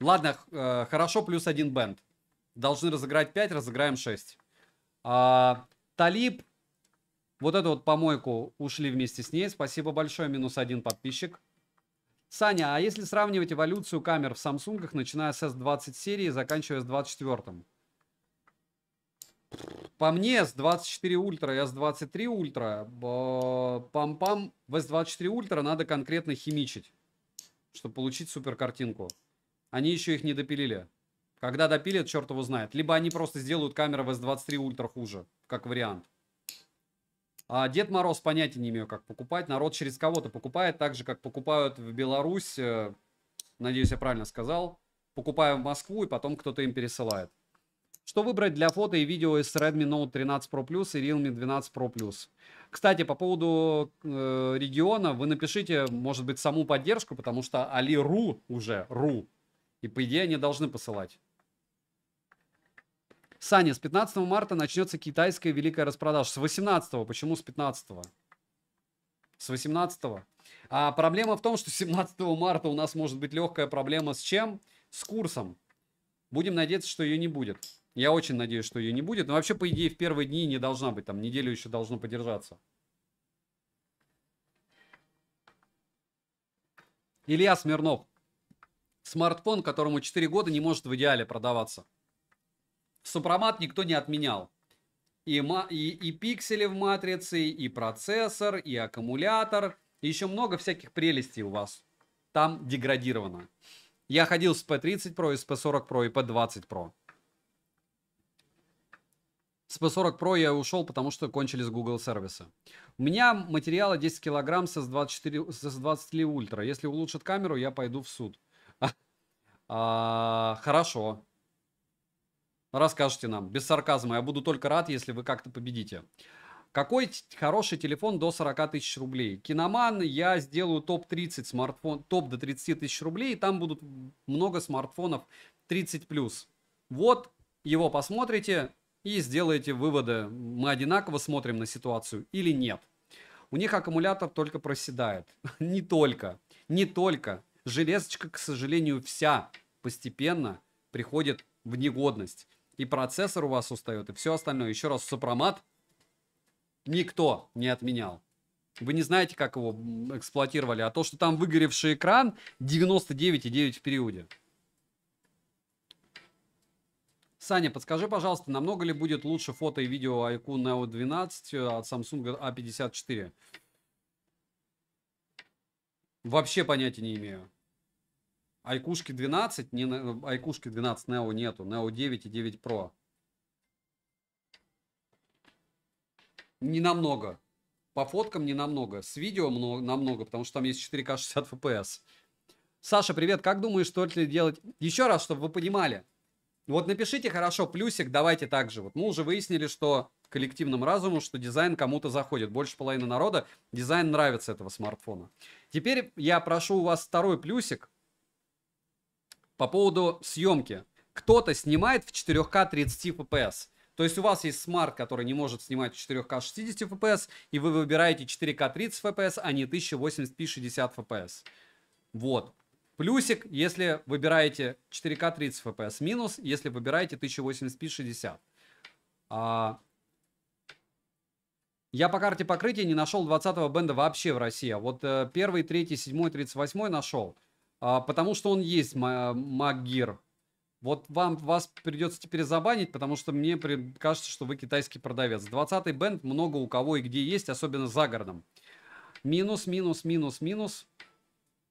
Ладно, э, хорошо, плюс один бенд. Должны разыграть 5, разыграем 6. А, Талиб, вот эту вот помойку ушли вместе с ней. Спасибо большое, минус один подписчик. Саня, а если сравнивать эволюцию камер в Samsung, начиная с S20 серии и заканчивая S24? По мне, S24 Ultra и S23 Ultra, пам-пам, в S24 Ultra надо конкретно химичить, чтобы получить супер картинку. Они еще их не допилили. Когда допилят, черт его знает. Либо они просто сделают камеры в S23 Ultra хуже, как вариант. А Дед Мороз понятия не имею, как покупать. Народ через кого-то покупает, так же, как покупают в Беларусь. Э, надеюсь, я правильно сказал. Покупаем в Москву, и потом кто-то им пересылает. Что выбрать для фото и видео из Redmi Note 13 Pro Plus и Realme 12 Pro Plus? Кстати, по поводу э, региона, вы напишите, может быть, саму поддержку, потому что Али.ру уже, ру, и по идее они должны посылать. Саня, с 15 марта начнется китайская великая распродажа. С 18 Почему с 15 С 18 А проблема в том, что 17 марта у нас может быть легкая проблема с чем? С курсом. Будем надеяться, что ее не будет. Я очень надеюсь, что ее не будет. Но вообще, по идее, в первые дни не должна быть. Там неделю еще должно подержаться. Илья Смирнов. Смартфон, которому 4 года, не может в идеале продаваться супрамат никто не отменял. И, и, и пиксели в матрице, и процессор, и аккумулятор. И еще много всяких прелестей у вас. Там деградировано. Я ходил с P30 Pro, и с P40 Pro, и P20 Pro. С P40 Pro я ушел, потому что кончились Google сервисы. У меня материала 10 килограмм с S24, с S20 Li Ultra. Если улучшат камеру, я пойду в суд. А, хорошо. Ну, расскажите нам, без сарказма. Я буду только рад, если вы как-то победите. Какой хороший телефон до 40 тысяч рублей? Киноман, я сделаю топ-30 смартфон, топ до 30 тысяч рублей, и там будут много смартфонов 30+. Вот, его посмотрите и сделаете выводы, мы одинаково смотрим на ситуацию или нет. У них аккумулятор только проседает. не только, не только. Железочка, к сожалению, вся постепенно приходит в негодность и процессор у вас устает, и все остальное. Еще раз, сопромат никто не отменял. Вы не знаете, как его эксплуатировали, а то, что там выгоревший экран 99,9 в периоде. Саня, подскажи, пожалуйста, намного ли будет лучше фото и видео IQ Neo 12 э, от Samsung A54? А Вообще понятия не имею. Айкушки 12, не, Айкушки 12 Neo нету, Neo 9 и 9 Pro. Не намного. По фоткам не намного. С видео много, намного, потому что там есть 4К 60 FPS. Саша, привет. Как думаешь, стоит ли делать... Еще раз, чтобы вы понимали. Вот напишите хорошо плюсик, давайте так же. Вот мы уже выяснили, что коллективным разумом, что дизайн кому-то заходит. Больше половины народа дизайн нравится этого смартфона. Теперь я прошу у вас второй плюсик по поводу съемки. Кто-то снимает в 4К 30 FPS. То есть у вас есть смарт, который не может снимать в 4К 60 FPS, и вы выбираете 4К 30 FPS, а не 1080p 60 FPS. Вот. Плюсик, если выбираете 4К 30 FPS. Минус, если выбираете 1080p 60. А... Я по карте покрытия не нашел 20-го бенда вообще в России. А вот э, 1, 3, 7, 38 нашел. А, потому что он есть Магир. Вот вам, вас придется теперь забанить, потому что мне при, кажется, что вы китайский продавец. 20-й бенд много у кого и где есть, особенно за городом. Минус, минус, минус, минус.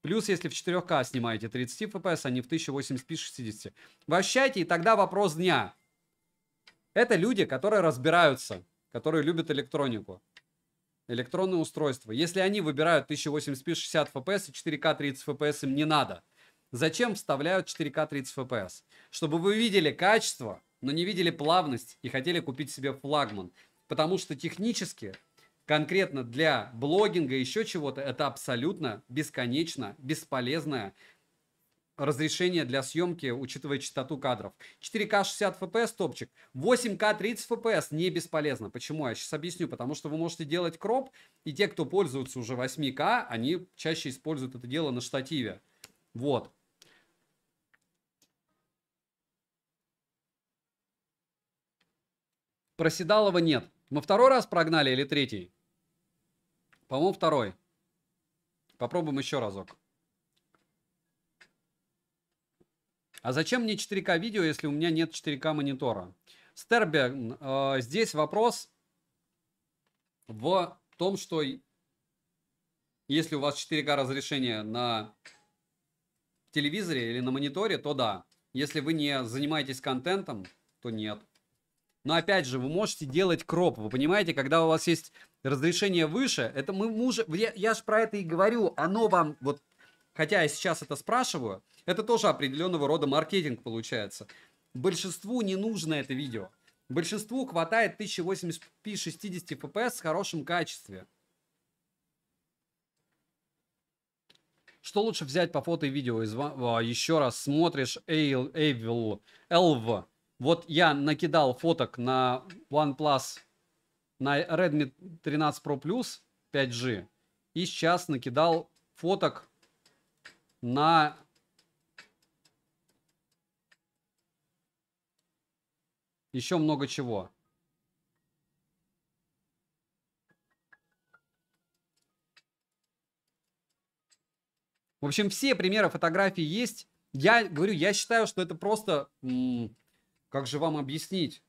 Плюс, если в 4К снимаете 30 FPS, а не в 1080p 60. Вощайте, и тогда вопрос дня. Это люди, которые разбираются, которые любят электронику электронные устройства. Если они выбирают 1080p 60 fps и 4 k 30 fps им не надо, зачем вставляют 4К 30 fps? Чтобы вы видели качество, но не видели плавность и хотели купить себе флагман. Потому что технически, конкретно для блогинга и еще чего-то, это абсолютно бесконечно бесполезная разрешение для съемки, учитывая частоту кадров. 4К 60 FPS топчик, 8К 30 FPS не бесполезно. Почему? Я сейчас объясню. Потому что вы можете делать кроп, и те, кто пользуются уже 8К, они чаще используют это дело на штативе. Вот. Проседалова нет. Мы второй раз прогнали или третий? По-моему, второй. Попробуем еще разок. А зачем мне 4К видео, если у меня нет 4К монитора? Стерберн, э, здесь вопрос в том, что если у вас 4К разрешение на телевизоре или на мониторе, то да. Если вы не занимаетесь контентом, то нет. Но опять же, вы можете делать кроп. Вы понимаете, когда у вас есть разрешение выше, это мы уже... Я, я же про это и говорю. Оно вам вот хотя я сейчас это спрашиваю, это тоже определенного рода маркетинг получается. Большинству не нужно это видео. Большинству хватает 1080p 60 fps с хорошим качеством. Что лучше взять по фото и видео? Из... А, еще раз смотришь Эйл, Эйвил, Элв. Вот я накидал фоток на OnePlus, на Redmi 13 Pro Plus 5G. И сейчас накидал фоток на еще много чего. В общем, все примеры фотографий есть. Я говорю, я считаю, что это просто... Как же вам объяснить?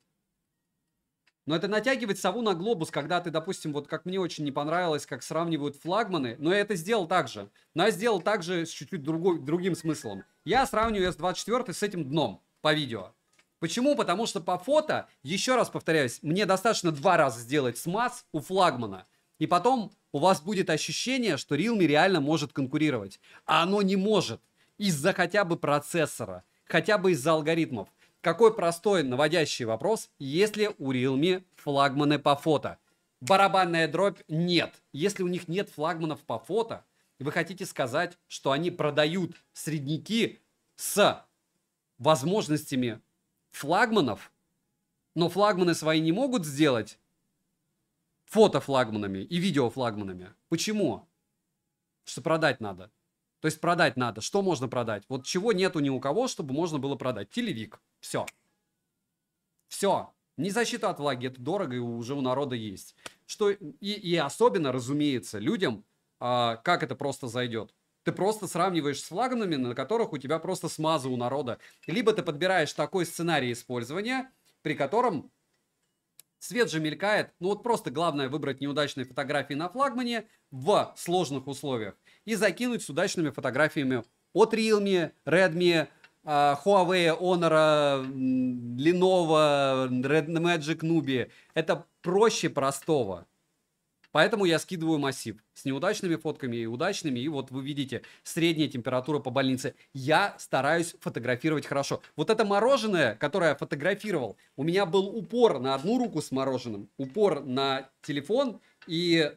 Но это натягивать сову на глобус, когда ты, допустим, вот как мне очень не понравилось, как сравнивают флагманы, но я это сделал так же. Но я сделал так же с чуть-чуть другой, другим смыслом. Я сравниваю s 24 с этим дном по видео. Почему? Потому что по фото, еще раз повторяюсь, мне достаточно два раза сделать смаз у флагмана. И потом у вас будет ощущение, что Realme реально может конкурировать. А оно не может. Из-за хотя бы процессора, хотя бы из-за алгоритмов. Какой простой наводящий вопрос, если у Realme флагманы по фото? Барабанная дробь нет. Если у них нет флагманов по фото, вы хотите сказать, что они продают средники с возможностями флагманов, но флагманы свои не могут сделать фотофлагманами и видеофлагманами, Почему? Что продать надо. То есть продать надо. Что можно продать? Вот чего нету ни у кого, чтобы можно было продать? Телевик. Все. Все. Не защита от влаги, это дорого и уже у народа есть. Что и, и особенно, разумеется, людям, а, как это просто зайдет. Ты просто сравниваешь с флагманами, на которых у тебя просто смаза у народа. Либо ты подбираешь такой сценарий использования, при котором Свет же мелькает. Ну вот просто главное выбрать неудачные фотографии на флагмане в сложных условиях и закинуть с удачными фотографиями от Realme, Redmi, а, Huawei, Honor, Lenovo, Red Magic Nubi. Это проще простого. Поэтому я скидываю массив с неудачными фотками и удачными. И вот вы видите, средняя температура по больнице. Я стараюсь фотографировать хорошо. Вот это мороженое, которое я фотографировал, у меня был упор на одну руку с мороженым, упор на телефон, и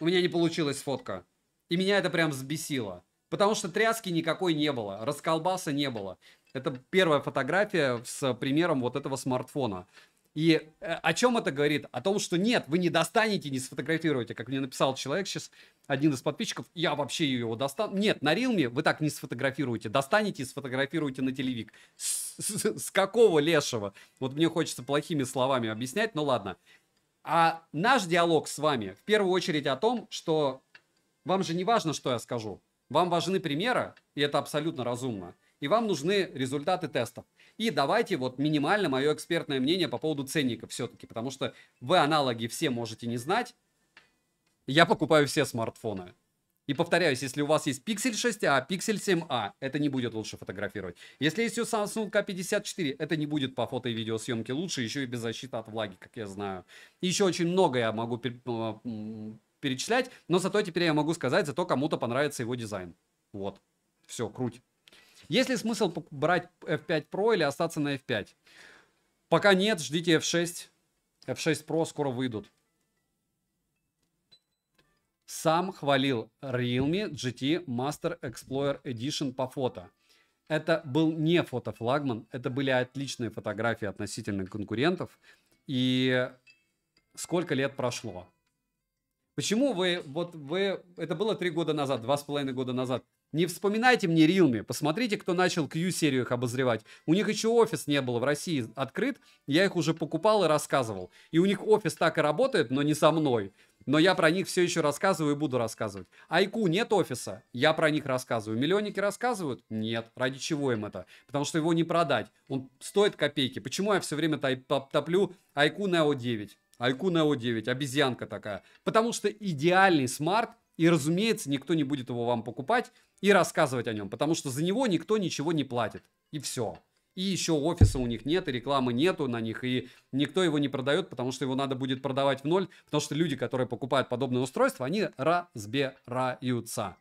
у меня не получилась фотка. И меня это прям взбесило. Потому что тряски никакой не было, расколбаса не было. Это первая фотография с примером вот этого смартфона. И э, о чем это говорит? О том, что нет, вы не достанете, не сфотографируете. Как мне написал человек сейчас, один из подписчиков, я вообще его достану. Нет, на Рилме вы так не сфотографируете. Достанете и сфотографируете на телевик. С, с, с какого лешего? Вот мне хочется плохими словами объяснять, но ладно. А наш диалог с вами в первую очередь о том, что вам же не важно, что я скажу. Вам важны примеры, и это абсолютно разумно и вам нужны результаты тестов. И давайте вот минимально мое экспертное мнение по поводу ценников все-таки, потому что вы аналоги все можете не знать. Я покупаю все смартфоны. И повторяюсь, если у вас есть Pixel 6a, а, Pixel 7a, а, это не будет лучше фотографировать. Если есть у Samsung K54, это не будет по фото и видеосъемке лучше, еще и без защиты от влаги, как я знаю. еще очень много я могу э, перечислять, но зато теперь я могу сказать, зато кому-то понравится его дизайн. Вот, все, круть. Есть ли смысл брать F5 Pro или остаться на F5? Пока нет, ждите F6. F6 Pro скоро выйдут. Сам хвалил Realme GT Master Explorer Edition по фото. Это был не фотофлагман, это были отличные фотографии относительно конкурентов. И сколько лет прошло? Почему вы, вот вы, это было три года назад, два с половиной года назад, не вспоминайте мне Рилми, посмотрите, кто начал Q-серию их обозревать. У них еще офис не было в России открыт, я их уже покупал и рассказывал. И у них офис так и работает, но не со мной. Но я про них все еще рассказываю и буду рассказывать. Айку нет офиса, я про них рассказываю. Миллионники рассказывают? Нет. Ради чего им это? Потому что его не продать. Он стоит копейки. Почему я все время топлю Айку Neo 9? Айку Neo 9, обезьянка такая. Потому что идеальный смарт, и, разумеется, никто не будет его вам покупать, и рассказывать о нем, потому что за него никто ничего не платит. И все. И еще офиса у них нет, и рекламы нету на них, и никто его не продает, потому что его надо будет продавать в ноль, потому что люди, которые покупают подобные устройства, они разбираются.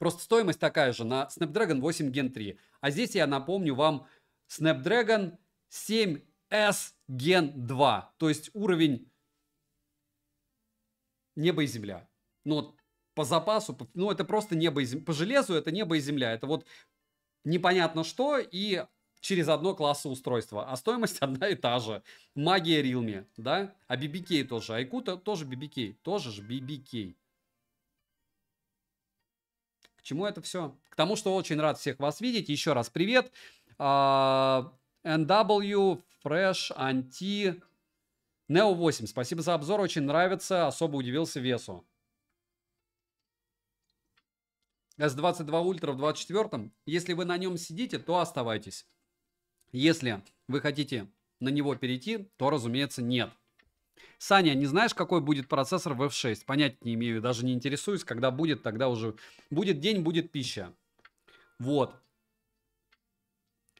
Просто стоимость такая же на Snapdragon 8 Gen 3. А здесь я напомню вам Snapdragon 7S Gen 2, то есть уровень небо и земля. Но ну по запасу, ну, это просто небо и земля. По железу это небо и земля. Это вот непонятно что и через одно класса устройства. А стоимость одна и та же. Магия Realme, да? А BBK тоже. Айкута тоже BBK. Тоже же BBK. К чему это все? К тому, что очень рад всех вас видеть. Еще раз привет. Uh, NW, Fresh, Anti, Neo 8. Спасибо за обзор. Очень нравится. Особо удивился весу. S22 Ultra в 24. м Если вы на нем сидите, то оставайтесь. Если вы хотите на него перейти, то, разумеется, нет. Саня, не знаешь, какой будет процессор в F6? Понять не имею, даже не интересуюсь. Когда будет, тогда уже... Будет день, будет пища. Вот.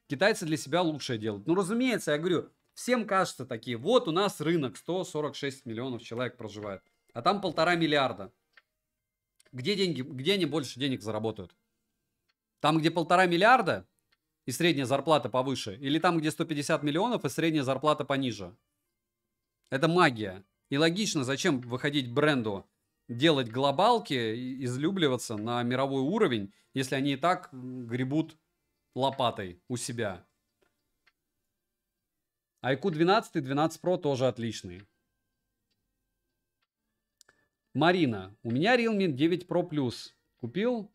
Китайцы для себя лучшее делают. Ну, разумеется, я говорю, всем кажется такие, вот у нас рынок, 146 миллионов человек проживает, а там полтора миллиарда. Где деньги, где они больше денег заработают? Там, где полтора миллиарда и средняя зарплата повыше, или там, где 150 миллионов и средняя зарплата пониже? Это магия. И логично, зачем выходить бренду, делать глобалки, излюбливаться на мировой уровень, если они и так гребут лопатой у себя. IQ 12 и 12 Pro тоже отличные. Марина, у меня Realme 9 Pro Plus. Купил,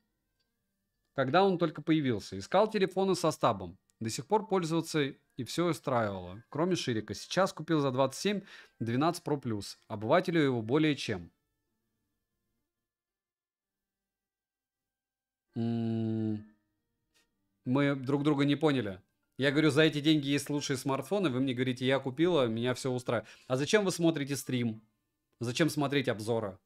когда он только появился. Искал телефоны со стабом. До сих пор пользоваться и все устраивало, кроме Ширика. Сейчас купил за 27 12 Pro Plus. Обывателю его более чем. М-м-м. Мы друг друга не поняли. Я говорю, за эти деньги есть лучшие смартфоны. Вы мне говорите, я купила, меня все устраивает. А зачем вы смотрите стрим? Зачем смотреть обзоры?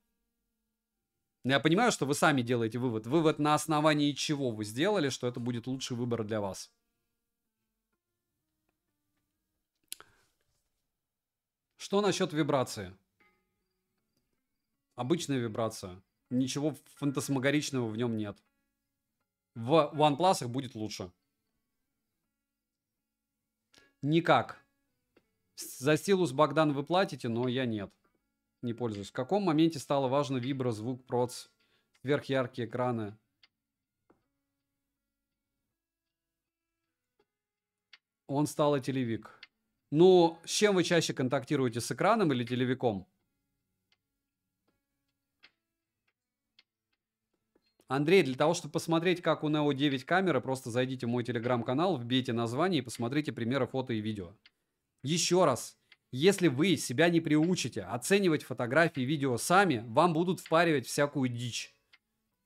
Ну, я понимаю, что вы сами делаете вывод. Вывод на основании чего вы сделали, что это будет лучший выбор для вас. Что насчет вибрации? Обычная вибрация. Ничего фантасмагоричного в нем нет. В OnePlus будет лучше. Никак. За стилус Богдан вы платите, но я нет не пользуюсь. В каком моменте стало важно вибро, звук, проц, сверхяркие экраны? Он стал и телевик. Ну, с чем вы чаще контактируете, с экраном или телевиком? Андрей, для того, чтобы посмотреть, как у Neo 9 камеры, просто зайдите в мой телеграм-канал, вбейте название и посмотрите примеры фото и видео. Еще раз, если вы себя не приучите оценивать фотографии и видео сами, вам будут впаривать всякую дичь.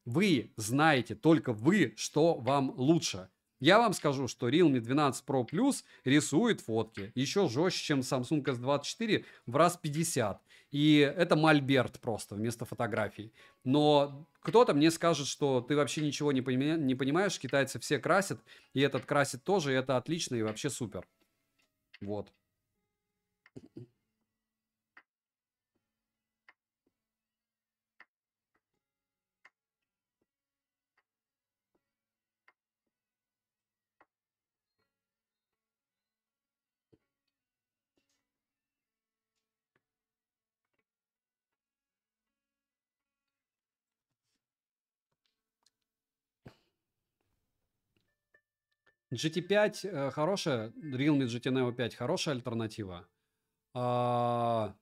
Вы знаете, только вы, что вам лучше. Я вам скажу, что Realme 12 Pro Plus рисует фотки еще жестче, чем Samsung S24 в раз 50. И это мольберт просто вместо фотографий. Но кто-то мне скажет, что ты вообще ничего не, понимаешь, не понимаешь, китайцы все красят, и этот красит тоже, и это отлично, и вообще супер. Вот. GT5 э, хорошая, Realme GT Neo 5 хорошая альтернатива. А...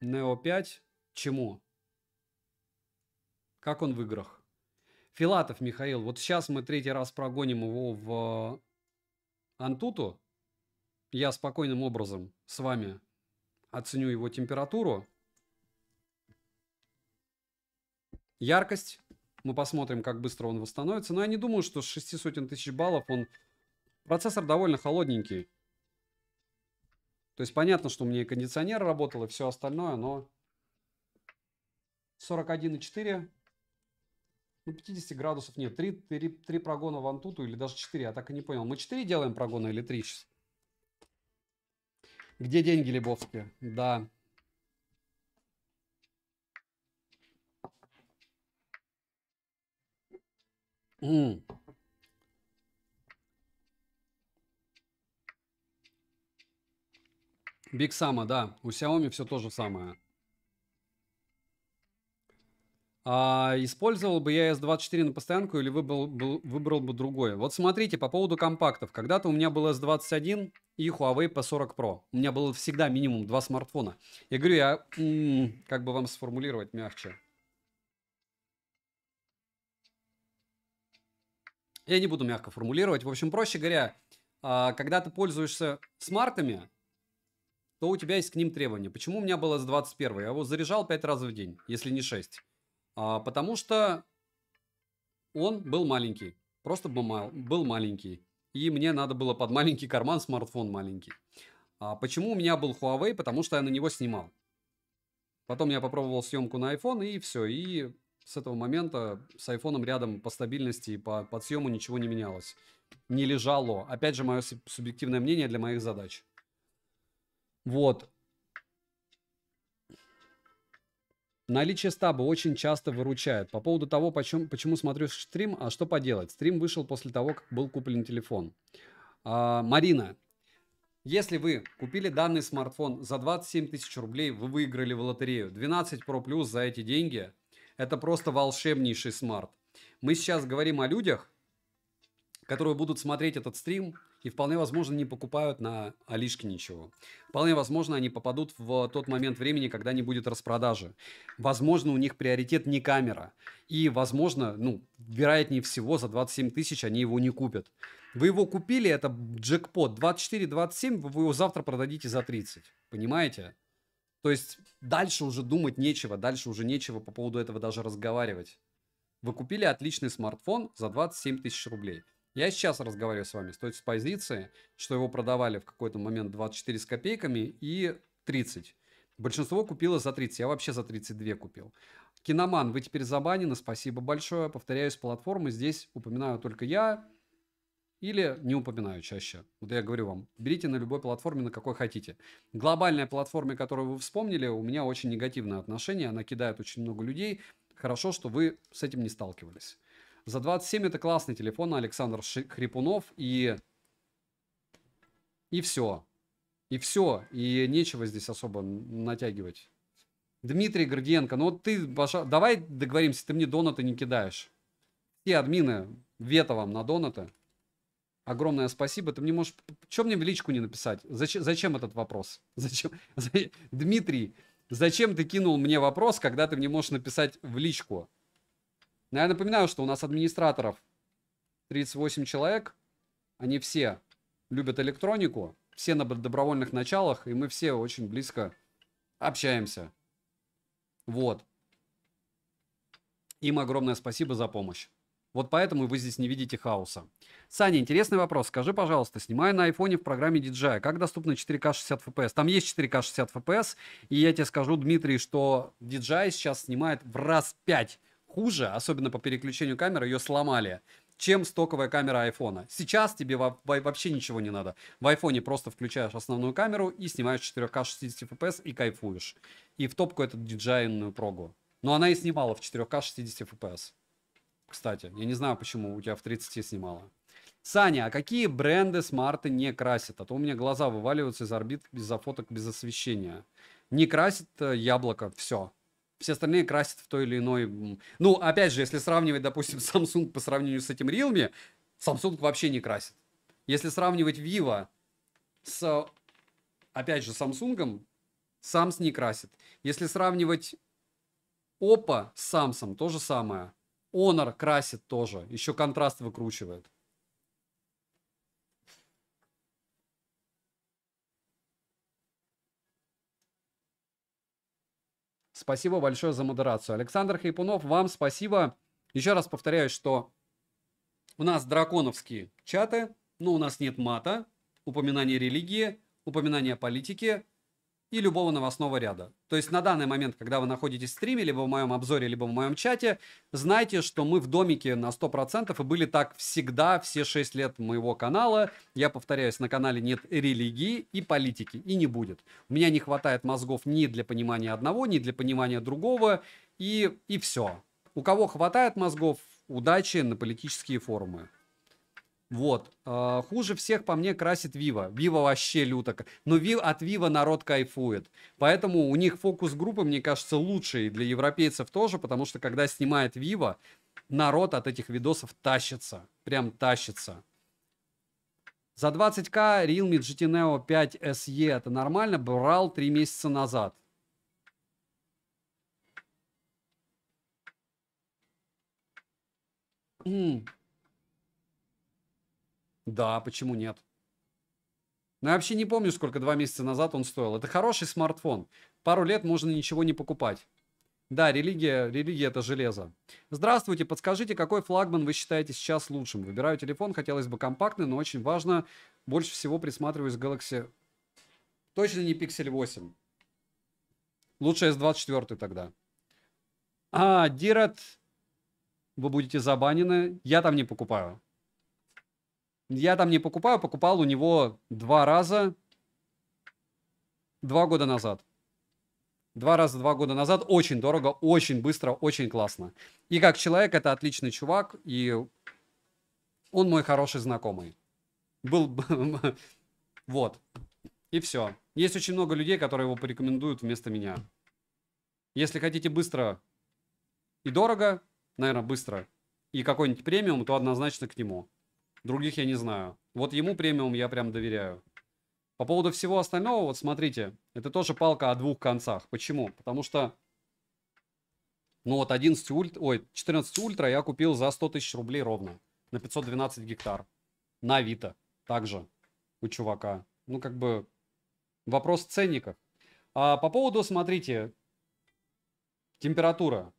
Нео 5. Чему? Как он в играх? Филатов Михаил. Вот сейчас мы третий раз прогоним его в э, Антуту. Я спокойным образом с вами оценю его температуру. Яркость мы посмотрим, как быстро он восстановится. Но я не думаю, что с 6 сотен тысяч баллов он... Процессор довольно холодненький. То есть понятно, что у меня и кондиционер работал, и все остальное, но... 41,4. Ну, 50 градусов нет. 3, 3, 3 прогона в Антуту или даже 4. Я так и не понял. Мы 4 делаем прогона или 3 сейчас? Где деньги, Лебовские? Да. Mm. Big Sama, да. У Xiaomi все то же самое. А, использовал бы я S24 на постоянку или выбрал, был, выбрал бы другое? Вот смотрите, по поводу компактов. Когда-то у меня был S21 и Huawei P40 Pro. У меня было всегда минимум два смартфона. Я говорю, я... Как бы вам сформулировать мягче? Я не буду мягко формулировать. В общем, проще говоря, а, когда ты пользуешься смартами, то у тебя есть к ним требования. Почему у меня было с 21 Я его заряжал 5 раз в день, если не 6. А, потому что он был маленький. Просто был маленький. И мне надо было под маленький карман смартфон маленький. А почему у меня был Huawei? Потому что я на него снимал. Потом я попробовал съемку на iPhone и все. И с этого момента с айфоном рядом по стабильности и по подсъему ничего не менялось. Не лежало. Опять же, мое субъективное мнение для моих задач. Вот. Наличие стаба очень часто выручает. По поводу того, почему, почему смотрю стрим, а что поделать. Стрим вышел после того, как был куплен телефон. А, Марина, если вы купили данный смартфон за 27 тысяч рублей, вы выиграли в лотерею. 12 Pro Plus за эти деньги – это просто волшебнейший смарт. Мы сейчас говорим о людях, которые будут смотреть этот стрим и вполне возможно не покупают на Алишке ничего. Вполне возможно они попадут в тот момент времени, когда не будет распродажи. Возможно, у них приоритет не камера. И, возможно, ну, вероятнее всего, за 27 тысяч они его не купят. Вы его купили, это джекпот. 24-27, вы его завтра продадите за 30. Понимаете? То есть дальше уже думать нечего, дальше уже нечего по поводу этого даже разговаривать. Вы купили отличный смартфон за 27 тысяч рублей. Я сейчас разговариваю с вами с той позиции, что его продавали в какой-то момент 24 с копейками и 30. Большинство купило за 30, я вообще за 32 купил. Киноман, вы теперь забанены, спасибо большое. Повторяюсь, платформы здесь упоминаю только я, или не упоминаю чаще. Вот я говорю вам, берите на любой платформе, на какой хотите. Глобальная платформа, которую вы вспомнили, у меня очень негативное отношение, она кидает очень много людей. Хорошо, что вы с этим не сталкивались. За 27 это классный телефон Александр Хрипунов и... И все. И все. И нечего здесь особо натягивать. Дмитрий Гордиенко, ну вот ты, Баша, давай договоримся, ты мне донаты не кидаешь. Все админы, вето вам на донаты огромное спасибо. Ты мне можешь... Чем мне в личку не написать? Зачем, зачем этот вопрос? Зачем? Дмитрий, зачем ты кинул мне вопрос, когда ты мне можешь написать в личку? Но ну, я напоминаю, что у нас администраторов 38 человек. Они все любят электронику, все на добровольных началах, и мы все очень близко общаемся. Вот. Им огромное спасибо за помощь. Вот поэтому вы здесь не видите хаоса. Саня, интересный вопрос. Скажи, пожалуйста, снимаю на айфоне в программе DJI, как доступно 4К 60 FPS? Там есть 4К 60 FPS, и я тебе скажу, Дмитрий, что DJI сейчас снимает в раз 5 хуже, особенно по переключению камеры, ее сломали чем стоковая камера айфона. Сейчас тебе вообще ничего не надо. В айфоне просто включаешь основную камеру и снимаешь 4К 60 FPS и кайфуешь. И в топку эту диджайную прогу. Но она и снимала в 4К 60 FPS кстати. Я не знаю, почему у тебя в 30 снимала. Саня, а какие бренды смарты не красят? А то у меня глаза вываливаются из орбит без за фоток без освещения. Не красит э, яблоко, все. Все остальные красят в той или иной... Ну, опять же, если сравнивать, допустим, Samsung по сравнению с этим Realme, Samsung вообще не красит. Если сравнивать Vivo с, опять же, Samsung, Samsung не красит. Если сравнивать Oppo с Samsung, то же самое. Honor красит тоже, еще контраст выкручивает. Спасибо большое за модерацию. Александр Хайпунов, вам спасибо. Еще раз повторяю, что у нас драконовские чаты, но у нас нет мата, упоминание религии, упоминание политики, и любого новостного ряда. То есть на данный момент, когда вы находитесь в стриме, либо в моем обзоре, либо в моем чате, знайте, что мы в домике на 100% и были так всегда все 6 лет моего канала. Я повторяюсь, на канале нет религии и политики, и не будет. У меня не хватает мозгов ни для понимания одного, ни для понимания другого, и, и все. У кого хватает мозгов, удачи на политические форумы. Вот. А, хуже всех по мне красит Вива. Вива вообще люто. Но от Вива народ кайфует. Поэтому у них фокус группы, мне кажется, лучший для европейцев тоже, потому что когда снимает Вива, народ от этих видосов тащится. Прям тащится. За 20к Realme GT Neo 5 SE это нормально. Брал 3 месяца назад. Mm. Да, почему нет? Но ну, я вообще не помню, сколько два месяца назад он стоил. Это хороший смартфон. Пару лет можно ничего не покупать. Да, религия, религия это железо. Здравствуйте, подскажите, какой флагман вы считаете сейчас лучшим? Выбираю телефон, хотелось бы компактный, но очень важно, больше всего присматриваюсь к Galaxy. Точно не Pixel 8. Лучше S24 тогда. А, Дират, вы будете забанены. Я там не покупаю. Я там не покупаю, покупал у него два раза два года назад. Два раза два года назад. Очень дорого, очень быстро, очень классно. И как человек, это отличный чувак, и он мой хороший знакомый. Был... Вот. И все. Есть очень много людей, которые его порекомендуют вместо меня. Если хотите быстро и дорого, наверное, быстро, и какой-нибудь премиум, то однозначно к нему. Других я не знаю. Вот ему премиум я прям доверяю. По поводу всего остального, вот смотрите, это тоже палка о двух концах. Почему? Потому что, ну вот 11 ульт, ой, 14 ультра я купил за 100 тысяч рублей ровно. На 512 гектар. На Авито. Также у чувака. Ну как бы вопрос ценника. А по поводу, смотрите, температура.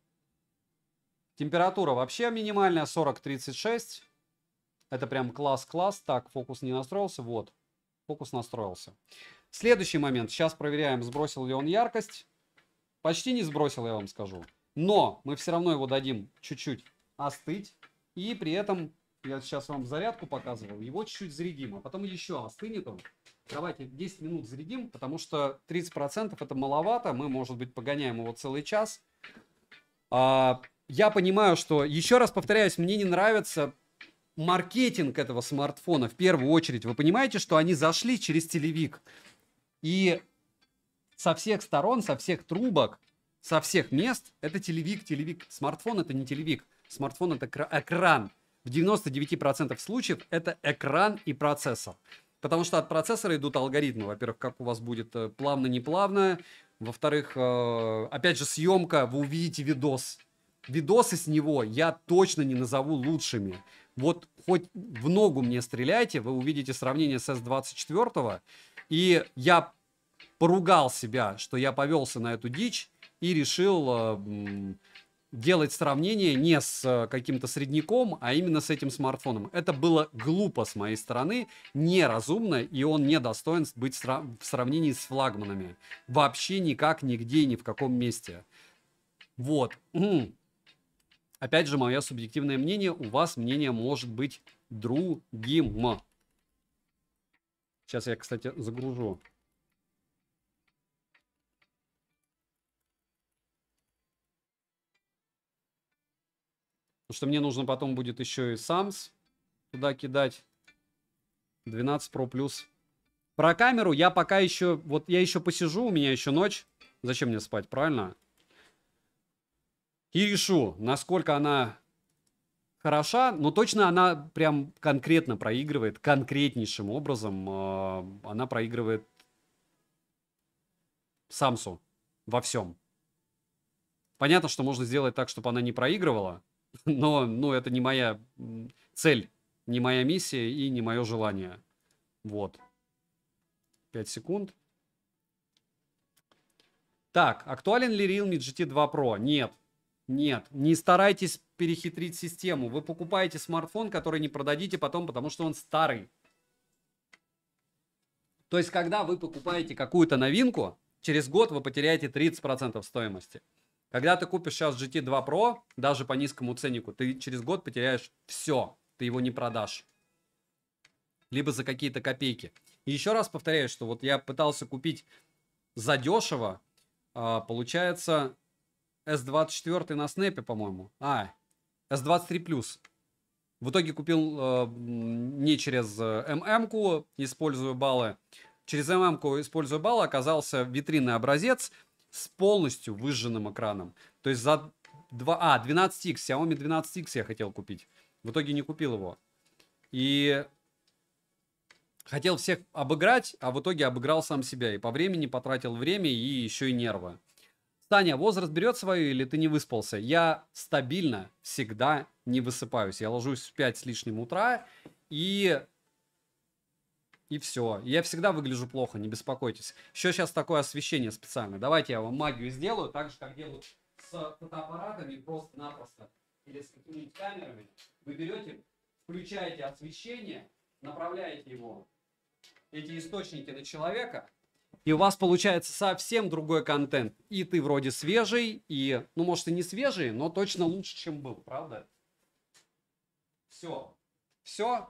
Температура вообще минимальная 40-36. Это прям класс-класс. Так, фокус не настроился. Вот, фокус настроился. Следующий момент. Сейчас проверяем, сбросил ли он яркость. Почти не сбросил, я вам скажу. Но мы все равно его дадим чуть-чуть остыть. И при этом, я сейчас вам зарядку показывал, его чуть-чуть зарядим. А потом еще остынет он. Давайте 10 минут зарядим, потому что 30% это маловато. Мы, может быть, погоняем его целый час. А, я понимаю, что, еще раз повторяюсь, мне не нравится маркетинг этого смартфона, в первую очередь, вы понимаете, что они зашли через телевик. И со всех сторон, со всех трубок, со всех мест это телевик, телевик. Смартфон это не телевик, смартфон это экран. В 99% случаев это экран и процессор. Потому что от процессора идут алгоритмы. Во-первых, как у вас будет плавно-не э, плавно. не во вторых э, опять же, съемка, вы увидите видос. Видосы с него я точно не назову лучшими. Вот хоть в ногу мне стреляйте, вы увидите сравнение с С-24, и я поругал себя, что я повелся на эту дичь и решил э, делать сравнение не с э, каким-то средником, а именно с этим смартфоном. Это было глупо с моей стороны, неразумно, и он не достоин быть в сравнении с флагманами. Вообще никак, нигде и ни в каком месте. Вот. Опять же, мое субъективное мнение, у вас мнение может быть другим. Сейчас я, кстати, загружу. Потому что мне нужно потом будет еще и Самс туда кидать. 12 Pro Plus. Про камеру я пока еще... Вот я еще посижу, у меня еще ночь. Зачем мне спать, правильно? и решу, насколько она хороша, но точно она прям конкретно проигрывает, конкретнейшим образом а, она проигрывает Самсу во всем. Понятно, что можно сделать так, чтобы она не проигрывала, но ну, это не моя цель, не моя миссия и не мое желание. Вот. 5 секунд. Так, актуален ли Realme GT2 Pro? Нет, нет, не старайтесь перехитрить систему. Вы покупаете смартфон, который не продадите потом, потому что он старый. То есть, когда вы покупаете какую-то новинку, через год вы потеряете 30% стоимости. Когда ты купишь сейчас GT2 Pro, даже по низкому ценнику, ты через год потеряешь все, ты его не продашь. Либо за какие-то копейки. И еще раз повторяю, что вот я пытался купить задешево, а, получается S24 на снэпе, по-моему. А, S23 плюс. В итоге купил э, не через э, ММ-ку, использую баллы. Через ММ-ку, использую баллы, оказался витринный образец с полностью выжженным экраном. То есть за 2... А, 12X, Xiaomi 12X я хотел купить. В итоге не купил его. И хотел всех обыграть, а в итоге обыграл сам себя. И по времени потратил время, и еще и нервы. Саня, возраст берет свою или ты не выспался? Я стабильно всегда не высыпаюсь. Я ложусь в 5 с лишним утра и... И все. Я всегда выгляжу плохо, не беспокойтесь. Еще сейчас такое освещение специально. Давайте я вам магию сделаю, так же, как делают с фотоаппаратами просто-напросто. Или с какими-нибудь камерами. Вы берете, включаете освещение, направляете его, эти источники на человека, и у вас получается совсем другой контент. И ты вроде свежий, и, ну, может, и не свежий, но точно лучше, чем был, правда? Все. Все.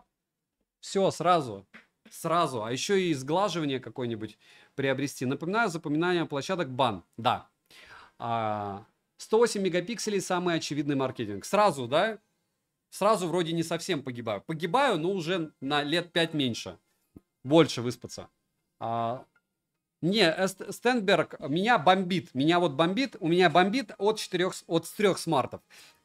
Все, сразу. Сразу. А еще и сглаживание какое-нибудь приобрести. Напоминаю, запоминание площадок бан. Да. А, 108 мегапикселей самый очевидный маркетинг. Сразу, да? Сразу вроде не совсем погибаю. Погибаю, но уже на лет 5 меньше. Больше выспаться. А, не, Стенберг меня бомбит. Меня вот бомбит. У меня бомбит от 4, от 4 смартов.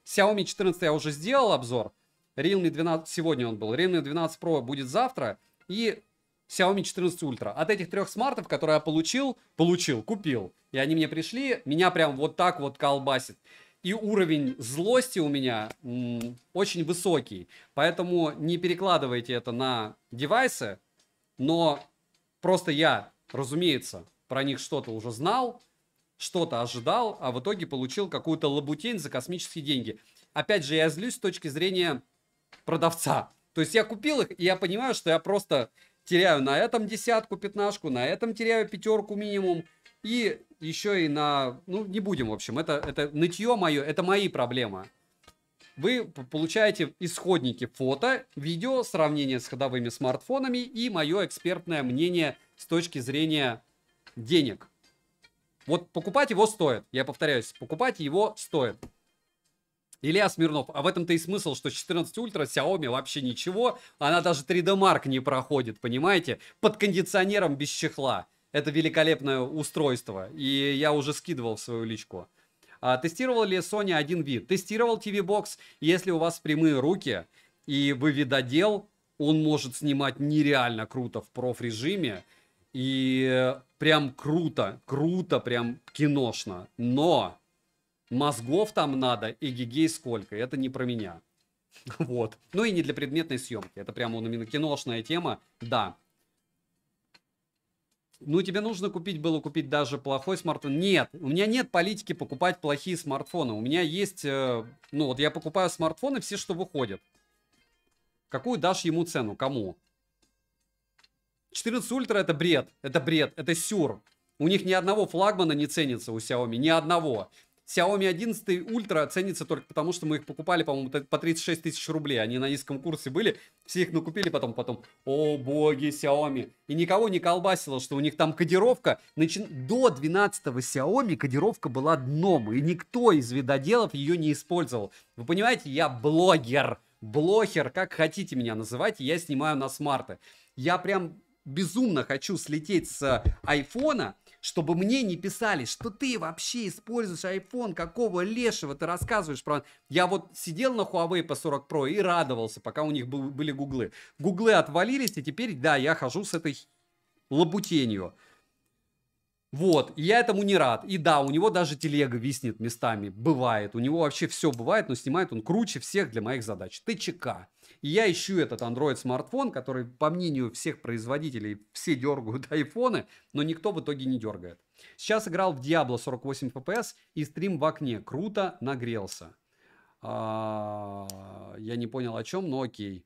Xiaomi 14 я уже сделал обзор. Realme 12, сегодня он был. Realme 12 Pro будет завтра. И Xiaomi 14 Ultra. От этих трех смартов, которые я получил, получил, купил. И они мне пришли, меня прям вот так вот колбасит. И уровень злости у меня м, очень высокий. Поэтому не перекладывайте это на девайсы. Но просто я разумеется, про них что-то уже знал, что-то ожидал, а в итоге получил какую-то лабутень за космические деньги. Опять же, я злюсь с точки зрения продавца. То есть я купил их, и я понимаю, что я просто теряю на этом десятку, пятнашку, на этом теряю пятерку минимум. И еще и на... Ну, не будем, в общем. Это, это нытье мое, это мои проблемы. Вы получаете исходники фото, видео, сравнение с ходовыми смартфонами и мое экспертное мнение – с точки зрения денег. Вот покупать его стоит, я повторяюсь, покупать его стоит. Илья Смирнов, а в этом-то и смысл, что 14 Ультра Xiaomi вообще ничего, она даже 3D Mark не проходит, понимаете? Под кондиционером без чехла. Это великолепное устройство, и я уже скидывал в свою личку. А, тестировал ли Sony один вид, Тестировал TV Box. Если у вас прямые руки и вы видодел, он может снимать нереально круто в проф режиме. И прям круто, круто, прям киношно. Но мозгов там надо и гигей сколько, это не про меня. Вот. Ну и не для предметной съемки. Это прямо именно киношная тема. Да. Ну, тебе нужно купить, было купить даже плохой смартфон. Нет, у меня нет политики покупать плохие смартфоны. У меня есть, э, ну вот я покупаю смартфоны, все, что выходят. Какую дашь ему цену? Кому? 14 ультра это бред, это бред, это сюр. У них ни одного флагмана не ценится у Xiaomi, ни одного. Xiaomi 11 Ultra ценится только потому, что мы их покупали, по-моему, по 36 тысяч рублей. Они на низком курсе были, все их накупили потом, потом, о боги, Xiaomi. И никого не колбасило, что у них там кодировка. Начи... До 12-го Xiaomi кодировка была дном, и никто из видоделов ее не использовал. Вы понимаете, я блогер, блогер, как хотите меня называть, я снимаю на смарты. Я прям безумно хочу слететь с айфона, чтобы мне не писали, что ты вообще используешь iPhone, какого лешего ты рассказываешь про... Я вот сидел на Huawei по 40 Pro и радовался, пока у них был, были гуглы. Гуглы отвалились, и теперь, да, я хожу с этой лабутенью. Вот, я этому не рад. И да, у него даже телега виснет местами, бывает. У него вообще все бывает, но снимает он круче всех для моих задач. ТЧК. И я ищу этот Android смартфон, который, по мнению всех производителей, все дергают айфоны, но никто в итоге не дергает. Сейчас играл в Diablo 48 FPS и стрим в окне. Круто, нагрелся. А, я не понял о чем, но окей.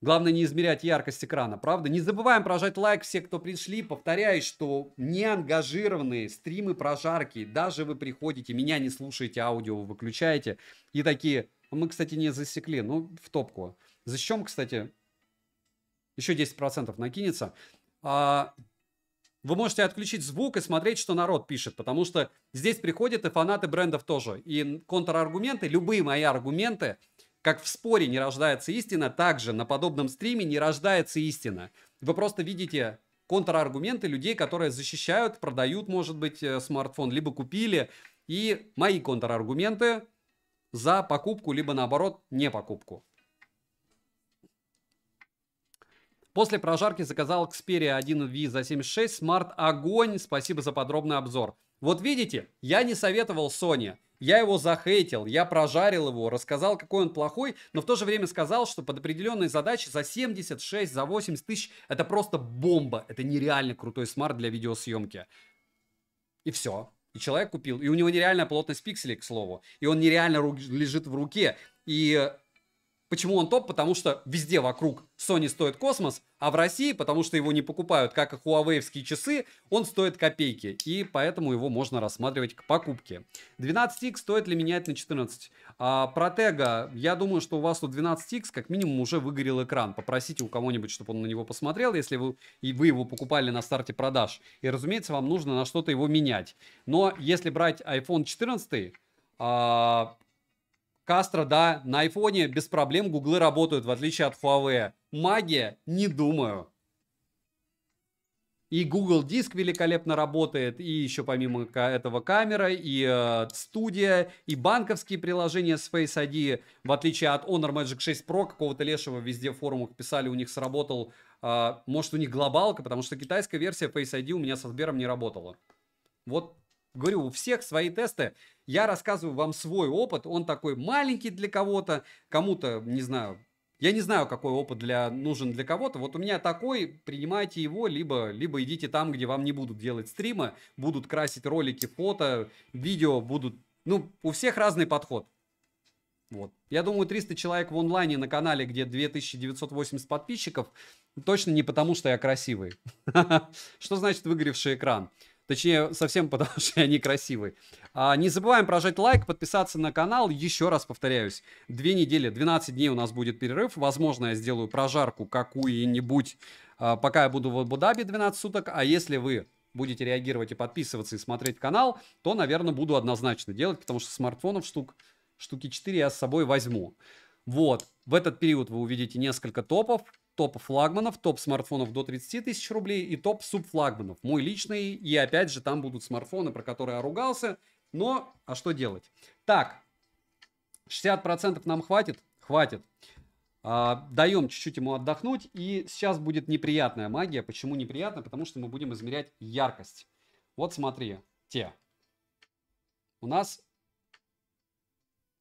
Главное не измерять яркость экрана, правда? Не забываем прожать лайк все, кто пришли. Повторяюсь, что неангажированные стримы прожарки, даже вы приходите, меня не слушаете, аудио выключаете и такие, ну, мы, кстати, не засекли, ну, в топку. Зачем, кстати, еще 10% накинется. А, вы можете отключить звук и смотреть, что народ пишет, потому что здесь приходят и фанаты брендов тоже. И контраргументы, любые мои аргументы, как в споре не рождается истина, также на подобном стриме не рождается истина. Вы просто видите контраргументы людей, которые защищают, продают, может быть, э, смартфон, либо купили. И мои контраргументы за покупку, либо наоборот не покупку. После прожарки заказал Xperia 1V за 76, смарт огонь, спасибо за подробный обзор. Вот видите, я не советовал Sony, я его захейтил, я прожарил его, рассказал, какой он плохой, но в то же время сказал, что под определенные задачи за 76, за 80 тысяч это просто бомба, это нереально крутой смарт для видеосъемки. И все. И человек купил, и у него нереальная плотность пикселей, к слову, и он нереально ру- лежит в руке. И Почему он топ? Потому что везде вокруг Sony стоит космос, а в России, потому что его не покупают, как и хуавеевские часы, он стоит копейки, и поэтому его можно рассматривать к покупке. 12X стоит ли менять на 14? А, Протега, я думаю, что у вас у 12X как минимум уже выгорел экран. Попросите у кого-нибудь, чтобы он на него посмотрел, если вы, и вы его покупали на старте продаж. И, разумеется, вам нужно на что-то его менять. Но если брать iPhone 14, а, Кастро, да, на айфоне без проблем гуглы работают, в отличие от Huawei. Магия? Не думаю. И Google Диск великолепно работает, и еще помимо этого камера, и э, студия, и банковские приложения с Face ID. В отличие от Honor Magic 6 Pro, какого-то лешего везде в форумах писали, у них сработал, э, может у них глобалка, потому что китайская версия Face ID у меня со Сбером не работала. Вот Говорю, у всех свои тесты. Я рассказываю вам свой опыт. Он такой маленький для кого-то, кому-то, не знаю, я не знаю, какой опыт для, нужен для кого-то. Вот у меня такой, принимайте его, либо, либо идите там, где вам не будут делать стримы, будут красить ролики, фото, видео, будут... Ну, у всех разный подход. Вот. Я думаю, 300 человек в онлайне на канале, где 2980 подписчиков, точно не потому, что я красивый. Что значит выгоревший экран? Точнее, совсем потому, что я некрасивый. А, не забываем прожать лайк, подписаться на канал. Еще раз повторяюсь, две недели, 12 дней у нас будет перерыв. Возможно, я сделаю прожарку какую-нибудь, а, пока я буду в Абу-Даби 12 суток. А если вы будете реагировать и подписываться и смотреть канал, то, наверное, буду однозначно делать, потому что смартфонов штук, штуки 4 я с собой возьму. Вот, в этот период вы увидите несколько топов, топ флагманов, топ смартфонов до 30 тысяч рублей и топ субфлагманов. Мой личный, и опять же там будут смартфоны, про которые я ругался, но а что делать? Так, 60% нам хватит? Хватит. А, даем чуть-чуть ему отдохнуть, и сейчас будет неприятная магия. Почему неприятно? Потому что мы будем измерять яркость. Вот смотри, те. У нас...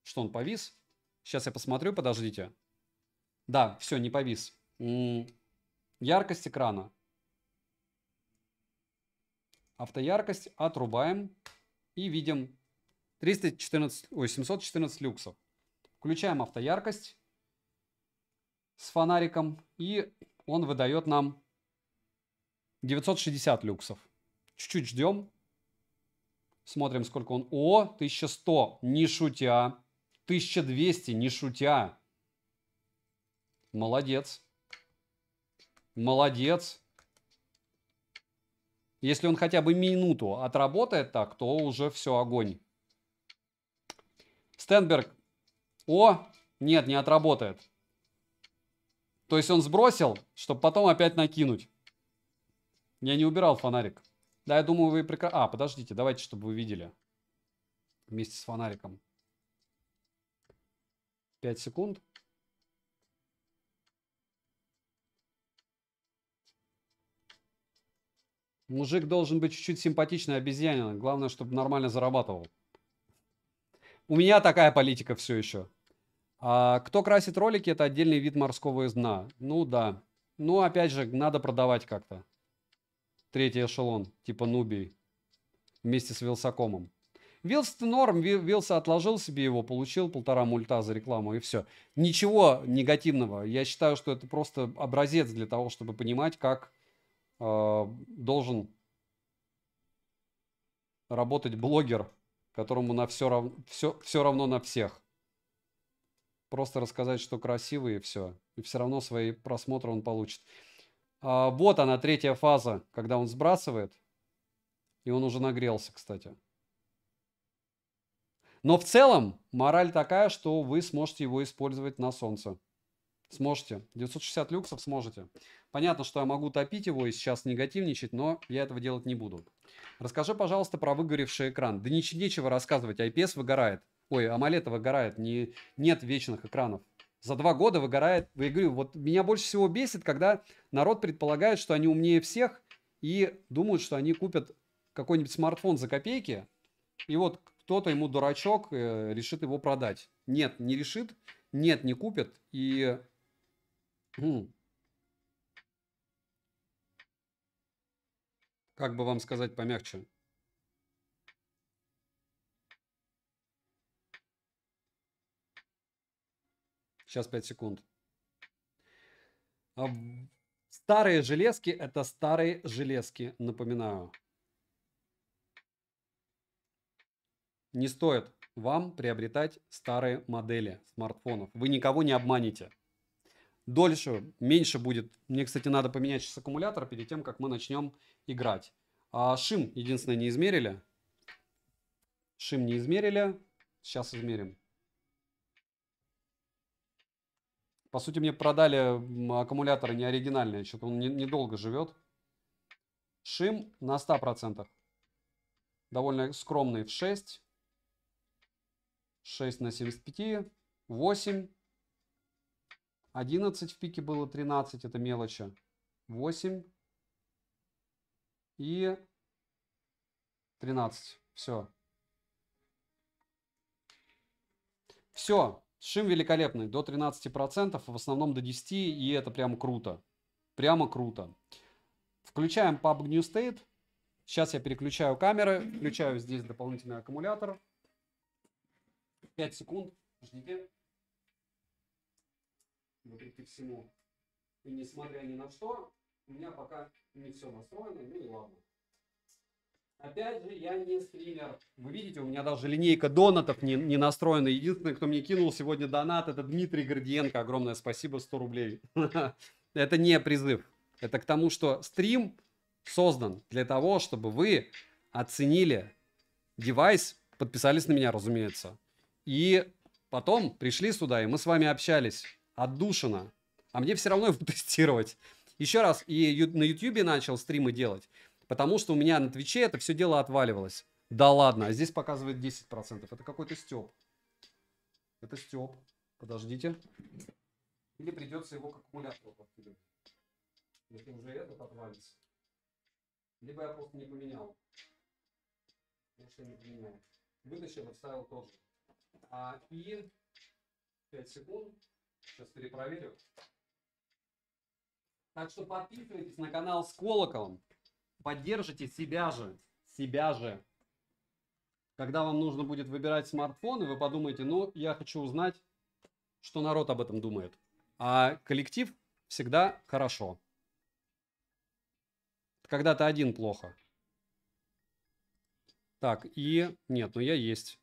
Что, он повис? Сейчас я посмотрю, подождите. Да, все, не повис. Яркость экрана. Автояркость отрубаем и видим 314, ой, 714 люксов. Включаем автояркость с фонариком, и он выдает нам 960 люксов. Чуть-чуть ждем. Смотрим, сколько он. О, 1100, не шутя. 1200, не шутя. Молодец. Молодец. Если он хотя бы минуту отработает так, то уже все, огонь. Стенберг. О, нет, не отработает. То есть он сбросил, чтобы потом опять накинуть. Я не убирал фонарик. Да, я думаю, вы прекрасно... А, подождите, давайте, чтобы вы видели. Вместе с фонариком. 5 секунд. Мужик должен быть чуть-чуть симпатичный обезьянина. Главное, чтобы нормально зарабатывал. У меня такая политика все еще. А кто красит ролики, это отдельный вид морского изна. Ну да. Ну опять же, надо продавать как-то. Третий эшелон, типа Нубии. Вместе с Вилсакомом. Вилс норм, Вилса отложил себе его, получил полтора мульта за рекламу и все. Ничего негативного. Я считаю, что это просто образец для того, чтобы понимать, как Э, должен работать блогер, которому на все, равно, все, все равно на всех. Просто рассказать, что красивый и все. И все равно свои просмотры он получит. А, вот она, третья фаза, когда он сбрасывает. И он уже нагрелся, кстати. Но в целом мораль такая, что вы сможете его использовать на солнце. Сможете. 960 люксов сможете. Понятно, что я могу топить его и сейчас негативничать, но я этого делать не буду. Расскажи, пожалуйста, про выгоревший экран. Да ничего нечего рассказывать. IPS а выгорает. Ой, AMOLED выгорает. Не, нет вечных экранов. За два года выгорает. Я говорю, вот меня больше всего бесит, когда народ предполагает, что они умнее всех и думают, что они купят какой-нибудь смартфон за копейки, и вот кто-то ему дурачок э, решит его продать. Нет, не решит, нет, не купит, и Хм. Как бы вам сказать помягче? Сейчас 5 секунд. А старые железки – это старые железки, напоминаю. Не стоит вам приобретать старые модели смартфонов. Вы никого не обманете дольше, меньше будет. Мне, кстати, надо поменять сейчас аккумулятор перед тем, как мы начнем играть. А шим, единственное, не измерили. Шим не измерили. Сейчас измерим. По сути, мне продали аккумуляторы не оригинальные. Что-то он недолго не живет. Шим на 100%. Довольно скромный в 6. 6 на 75. 8. 11 в пике было 13, это мелочи. 8 и 13. Все. Все. Шим великолепный. До 13%, в основном до 10, и это прямо круто. Прямо круто. Включаем PUBG New State. Сейчас я переключаю камеры, включаю здесь дополнительный аккумулятор. 5 секунд. Ждите вопреки всему. И несмотря ни на что, у меня пока не все настроено, ну и ладно. Опять же, я не стример. Вы видите, у меня даже линейка донатов не, не настроена. Единственный, кто мне кинул сегодня донат, это Дмитрий Гордиенко. Огромное спасибо, 100 рублей. Это не призыв. Это к тому, что стрим создан для того, чтобы вы оценили девайс, подписались на меня, разумеется. И потом пришли сюда, и мы с вами общались отдушина. А мне все равно его тестировать. Еще раз, и на Ютьюбе начал стримы делать, потому что у меня на Твиче это все дело отваливалось. Да ладно, а здесь показывает 10%. Это какой-то степ. Это степ. Подождите. Или придется его к аккумулятору подкидывать. Если уже этот отвалится. Либо я просто не поменял. Если не поменял. Вытащил, отставил тот же. А, и 5 секунд. Сейчас перепроверю. Так что подписывайтесь на канал с колоколом. Поддержите себя же. Себя же. Когда вам нужно будет выбирать смартфон, и вы подумаете, ну, я хочу узнать, что народ об этом думает. А коллектив всегда хорошо. Когда ты один плохо. Так, и... Нет, ну я есть.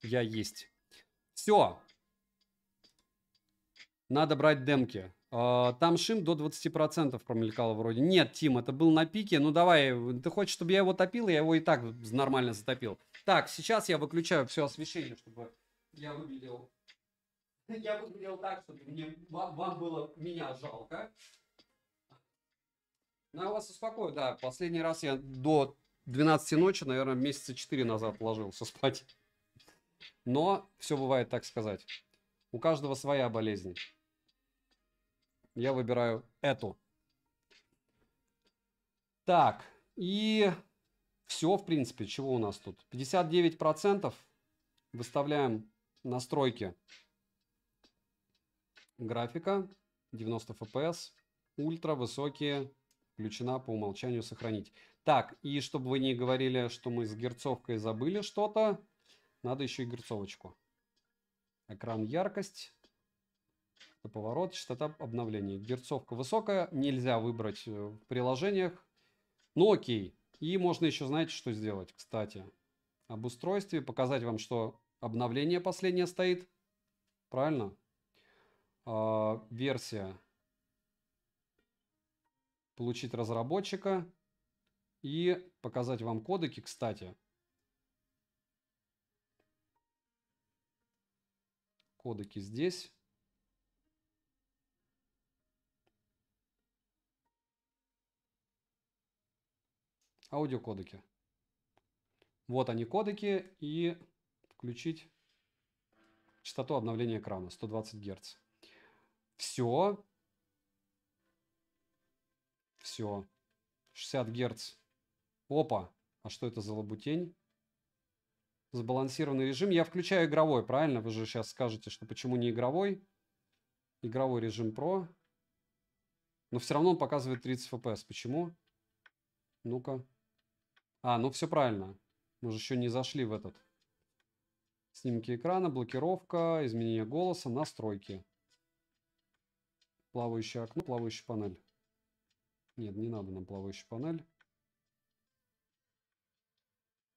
Я есть. Все. Надо брать демки. А, там шим до 20% промелькало вроде. Нет, Тим, это был на пике. Ну давай, ты хочешь, чтобы я его топил? Я его и так нормально затопил. Так, сейчас я выключаю все освещение, чтобы я выглядел... Я выглядел так, чтобы мне, вам, вам было меня жалко. Ну, я вас успокою, да. Последний раз я до 12 ночи, наверное, месяца 4 назад ложился спать. Но все бывает так сказать. У каждого своя болезнь. Я выбираю эту. Так, и все, в принципе, чего у нас тут? 59% выставляем настройки графика, 90 FPS, ультра высокие, включена по умолчанию сохранить. Так, и чтобы вы не говорили, что мы с герцовкой забыли что-то, надо еще и герцовочку. Экран яркость. поворот, частота обновления. Герцовка высокая, нельзя выбрать э, в приложениях. Ну окей. И можно еще, знаете, что сделать, кстати. Об устройстве, показать вам, что обновление последнее стоит. Правильно? А, версия. Получить разработчика. И показать вам кодеки, кстати. кодеки здесь. Аудиокодеки. Вот они кодеки и включить частоту обновления экрана 120 Гц. Все. Все. 60 Гц. Опа, а что это за лабутень? сбалансированный режим. Я включаю игровой, правильно? Вы же сейчас скажете, что почему не игровой? Игровой режим Pro. Но все равно он показывает 30 FPS. Почему? Ну-ка. А, ну все правильно. Мы же еще не зашли в этот. Снимки экрана, блокировка, изменение голоса, настройки. Плавающее окно, плавающая панель. Нет, не надо нам плавающая панель.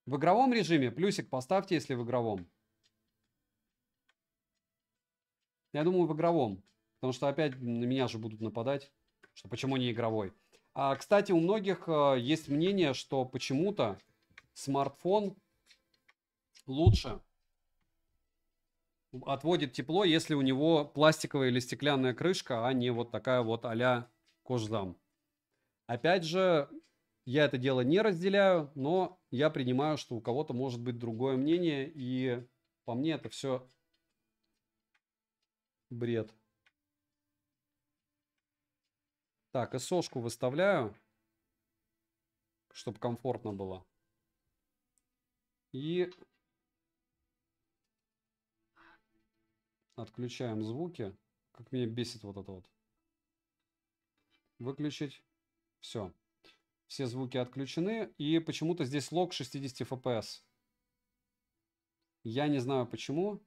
В игровом режиме плюсик поставьте, если в игровом. Я думаю, в игровом. Потому что опять на меня же будут нападать, что почему не игровой. А, кстати, у многих э, есть мнение, что почему-то смартфон лучше отводит тепло, если у него пластиковая или стеклянная крышка, а не вот такая вот а-ля кожзам. Опять же, я это дело не разделяю, но я принимаю, что у кого-то может быть другое мнение, и по мне это все бред. Так, и сошку выставляю, чтобы комфортно было. И отключаем звуки. Как меня бесит вот это вот. Выключить. Все. Все звуки отключены. И почему-то здесь лог 60 FPS. Я не знаю почему.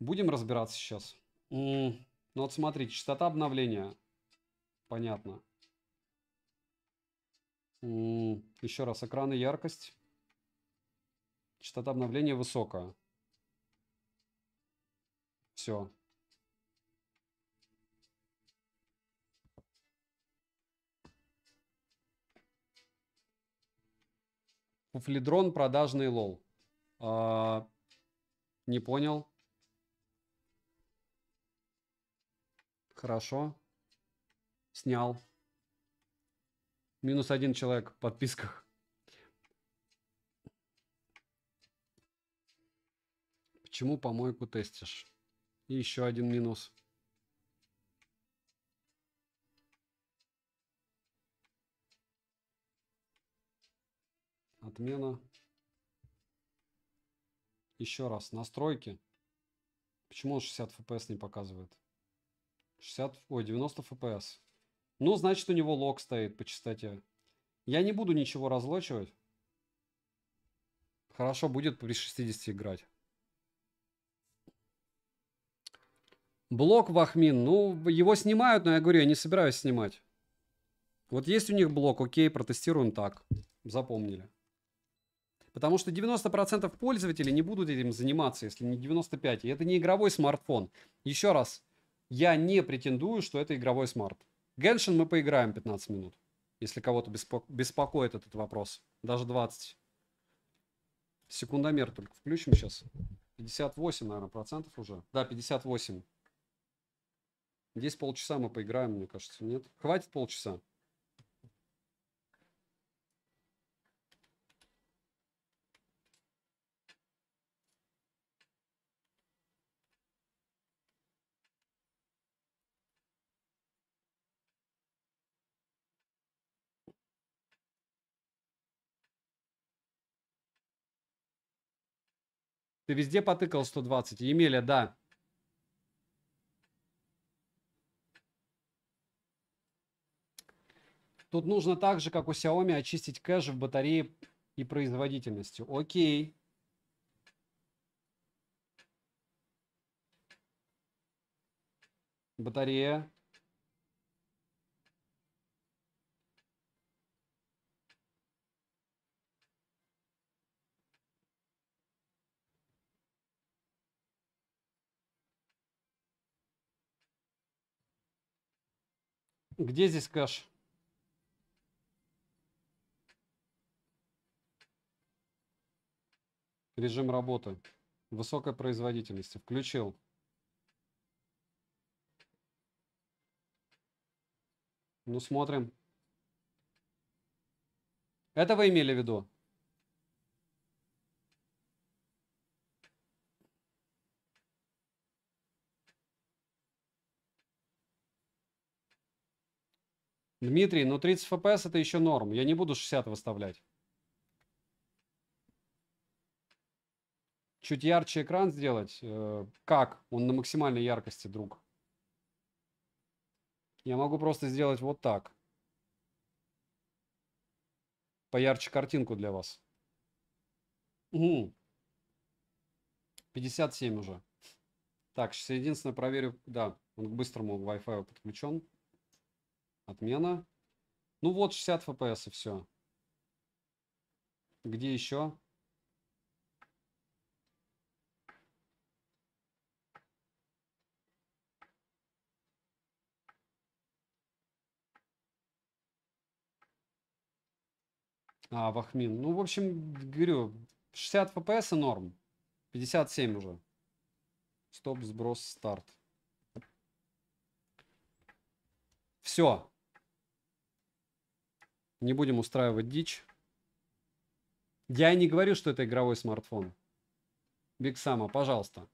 Будем разбираться сейчас. Ну вот смотрите, частота обновления. Понятно. Еще раз, экраны яркость. Частота обновления высокая. Все. Фуфлидрон продажный лол. А, не понял. Хорошо. Снял. Минус один человек в подписках. Почему помойку тестишь? И еще один минус. отмена. Еще раз, настройки. Почему он 60 FPS не показывает? 60, ой, 90 FPS. Ну, значит, у него лог стоит по частоте. Я не буду ничего разлочивать. Хорошо будет при 60 играть. Блок Вахмин. Ну, его снимают, но я говорю, я не собираюсь снимать. Вот есть у них блок, окей, протестируем так. Запомнили. Потому что 90% пользователей не будут этим заниматься, если не 95%. И это не игровой смартфон. Еще раз, я не претендую, что это игровой смарт. Геншин мы поиграем 15 минут, если кого-то беспо- беспокоит этот вопрос. Даже 20. Секундомер только включим сейчас. 58, наверное, процентов уже. Да, 58. Здесь полчаса мы поиграем, мне кажется, нет? Хватит полчаса? Ты везде потыкал 120. Емеля, да. Тут нужно так же, как у Xiaomi, очистить кэш в батарее и производительности. Окей. Батарея Где здесь кэш? Режим работы. Высокой производительности. Включил. Ну, смотрим. Это вы имели в виду? Дмитрий, ну 30 FPS это еще норм. Я не буду 60 выставлять. Чуть ярче экран сделать. Э, как? Он на максимальной яркости, друг. Я могу просто сделать вот так. Поярче картинку для вас. Угу. 57 уже. Так, сейчас единственное проверю. Да, он к быстрому Wi-Fi подключен. Отмена. Ну вот 60 FPS и все. Где еще? А, Вахмин. Ну, в общем, говорю, 60 FPS и норм. 57 уже. Стоп, сброс, старт. Все. Не будем устраивать дичь. Я не говорю, что это игровой смартфон. Биг Сама, пожалуйста.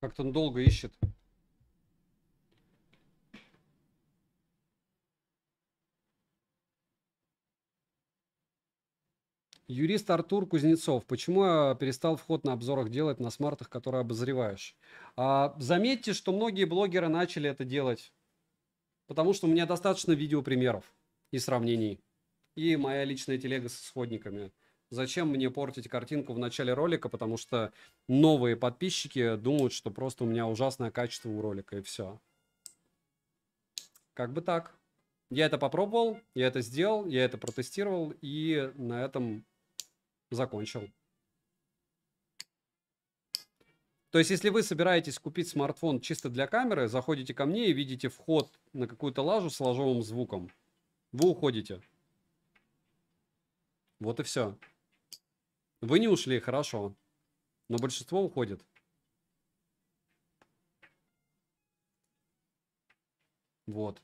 Как-то он долго ищет. Юрист Артур Кузнецов. Почему я перестал вход на обзорах делать на смартах, которые обозреваешь? А, заметьте, что многие блогеры начали это делать. Потому что у меня достаточно видеопримеров и сравнений. И моя личная телега с исходниками зачем мне портить картинку в начале ролика, потому что новые подписчики думают, что просто у меня ужасное качество у ролика, и все. Как бы так. Я это попробовал, я это сделал, я это протестировал, и на этом закончил. То есть, если вы собираетесь купить смартфон чисто для камеры, заходите ко мне и видите вход на какую-то лажу с лажовым звуком. Вы уходите. Вот и все. Вы не ушли, хорошо. Но большинство уходит. Вот.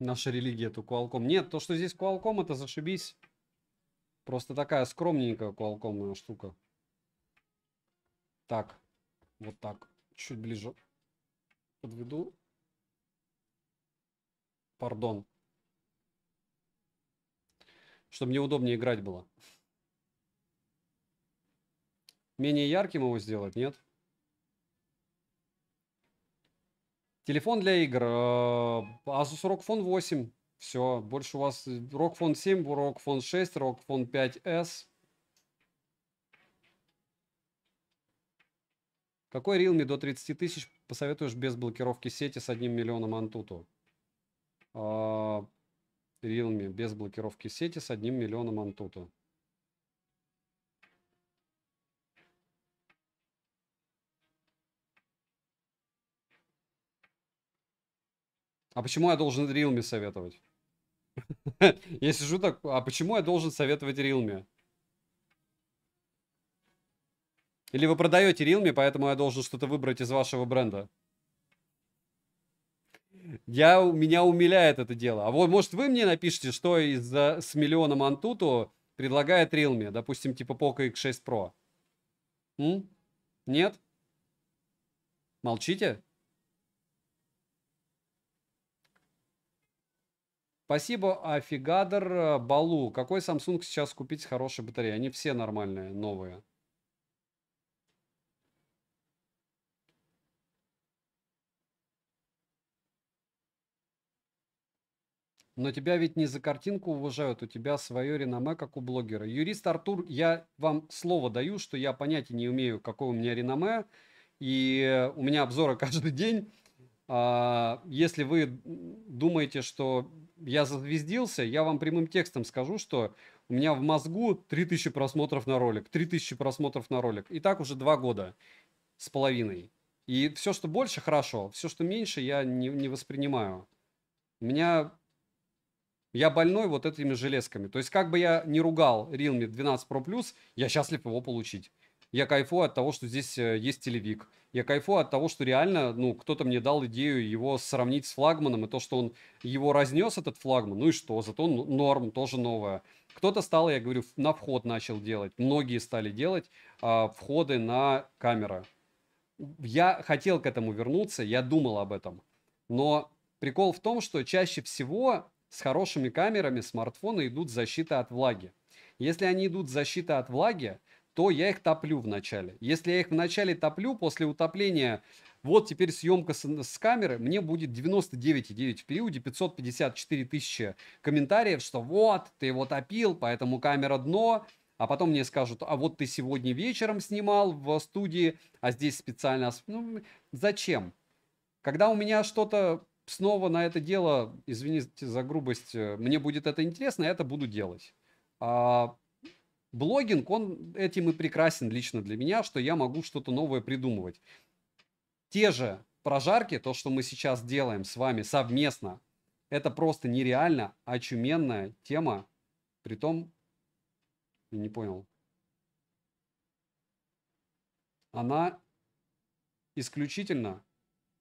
Наша религия, эту Qualcomm. Нет, то, что здесь Qualcomm, это зашибись. Просто такая скромненькая Qualcomm штука. Так. Вот так. Чуть ближе подведу. Пардон. Чтобы мне удобнее играть было. Менее ярким его сделать, нет? Телефон для игр. Э, Asus ROG Phone 8. Все, больше у вас э, ROG Phone 7, ROG Phone 6, ROG Phone 5s. Какой Realme до 30 тысяч посоветуешь без блокировки сети с одним миллионом Antutu? Э, Realme без блокировки сети с одним миллионом Antutu. А почему я должен Realme советовать? Я сижу так, а почему я должен советовать Realme? Или вы продаете Realme, поэтому я должен что-то выбрать из вашего бренда? Я, меня умиляет это дело. А вот, может, вы мне напишите, что из с миллионом Antutu предлагает Realme? Допустим, типа Poco X6 Pro. М? Нет? Молчите? Спасибо, Афигадр Балу. Какой Samsung сейчас купить с хорошей батареей? Они все нормальные, новые. Но тебя ведь не за картинку уважают, у тебя свое реноме, как у блогера. Юрист Артур, я вам слово даю, что я понятия не умею, какое у меня реноме. И у меня обзоры каждый день. А, если вы думаете, что я завездился, я вам прямым текстом скажу, что у меня в мозгу 3000 просмотров на ролик, 3000 просмотров на ролик. И так уже два года с половиной. И все, что больше, хорошо. Все, что меньше, я не, не воспринимаю. У меня... Я больной вот этими железками. То есть, как бы я не ругал Realme 12 Pro Plus, я счастлив его получить. Я кайфую от того, что здесь э, есть телевик. Я кайфую от того, что реально, ну, кто-то мне дал идею его сравнить с флагманом, и то, что он его разнес, этот флагман, ну и что, зато норм, тоже новое. Кто-то стал, я говорю, на вход начал делать, многие стали делать а, входы на камеры. Я хотел к этому вернуться, я думал об этом. Но прикол в том, что чаще всего с хорошими камерами смартфоны идут защита от влаги. Если они идут защита от влаги, то я их топлю в начале. Если я их в начале топлю, после утопления, вот теперь съемка с, с камеры, мне будет 99,9 в периоде, 554 тысячи комментариев, что вот, ты его топил, поэтому камера дно, а потом мне скажут, а вот ты сегодня вечером снимал в студии, а здесь специально... Ну, зачем? Когда у меня что-то снова на это дело, извините за грубость, э, мне будет это интересно, я это буду делать. А блогинг, он этим и прекрасен лично для меня, что я могу что-то новое придумывать. Те же прожарки, то, что мы сейчас делаем с вами совместно, это просто нереально очуменная тема. Притом, не понял, она исключительно...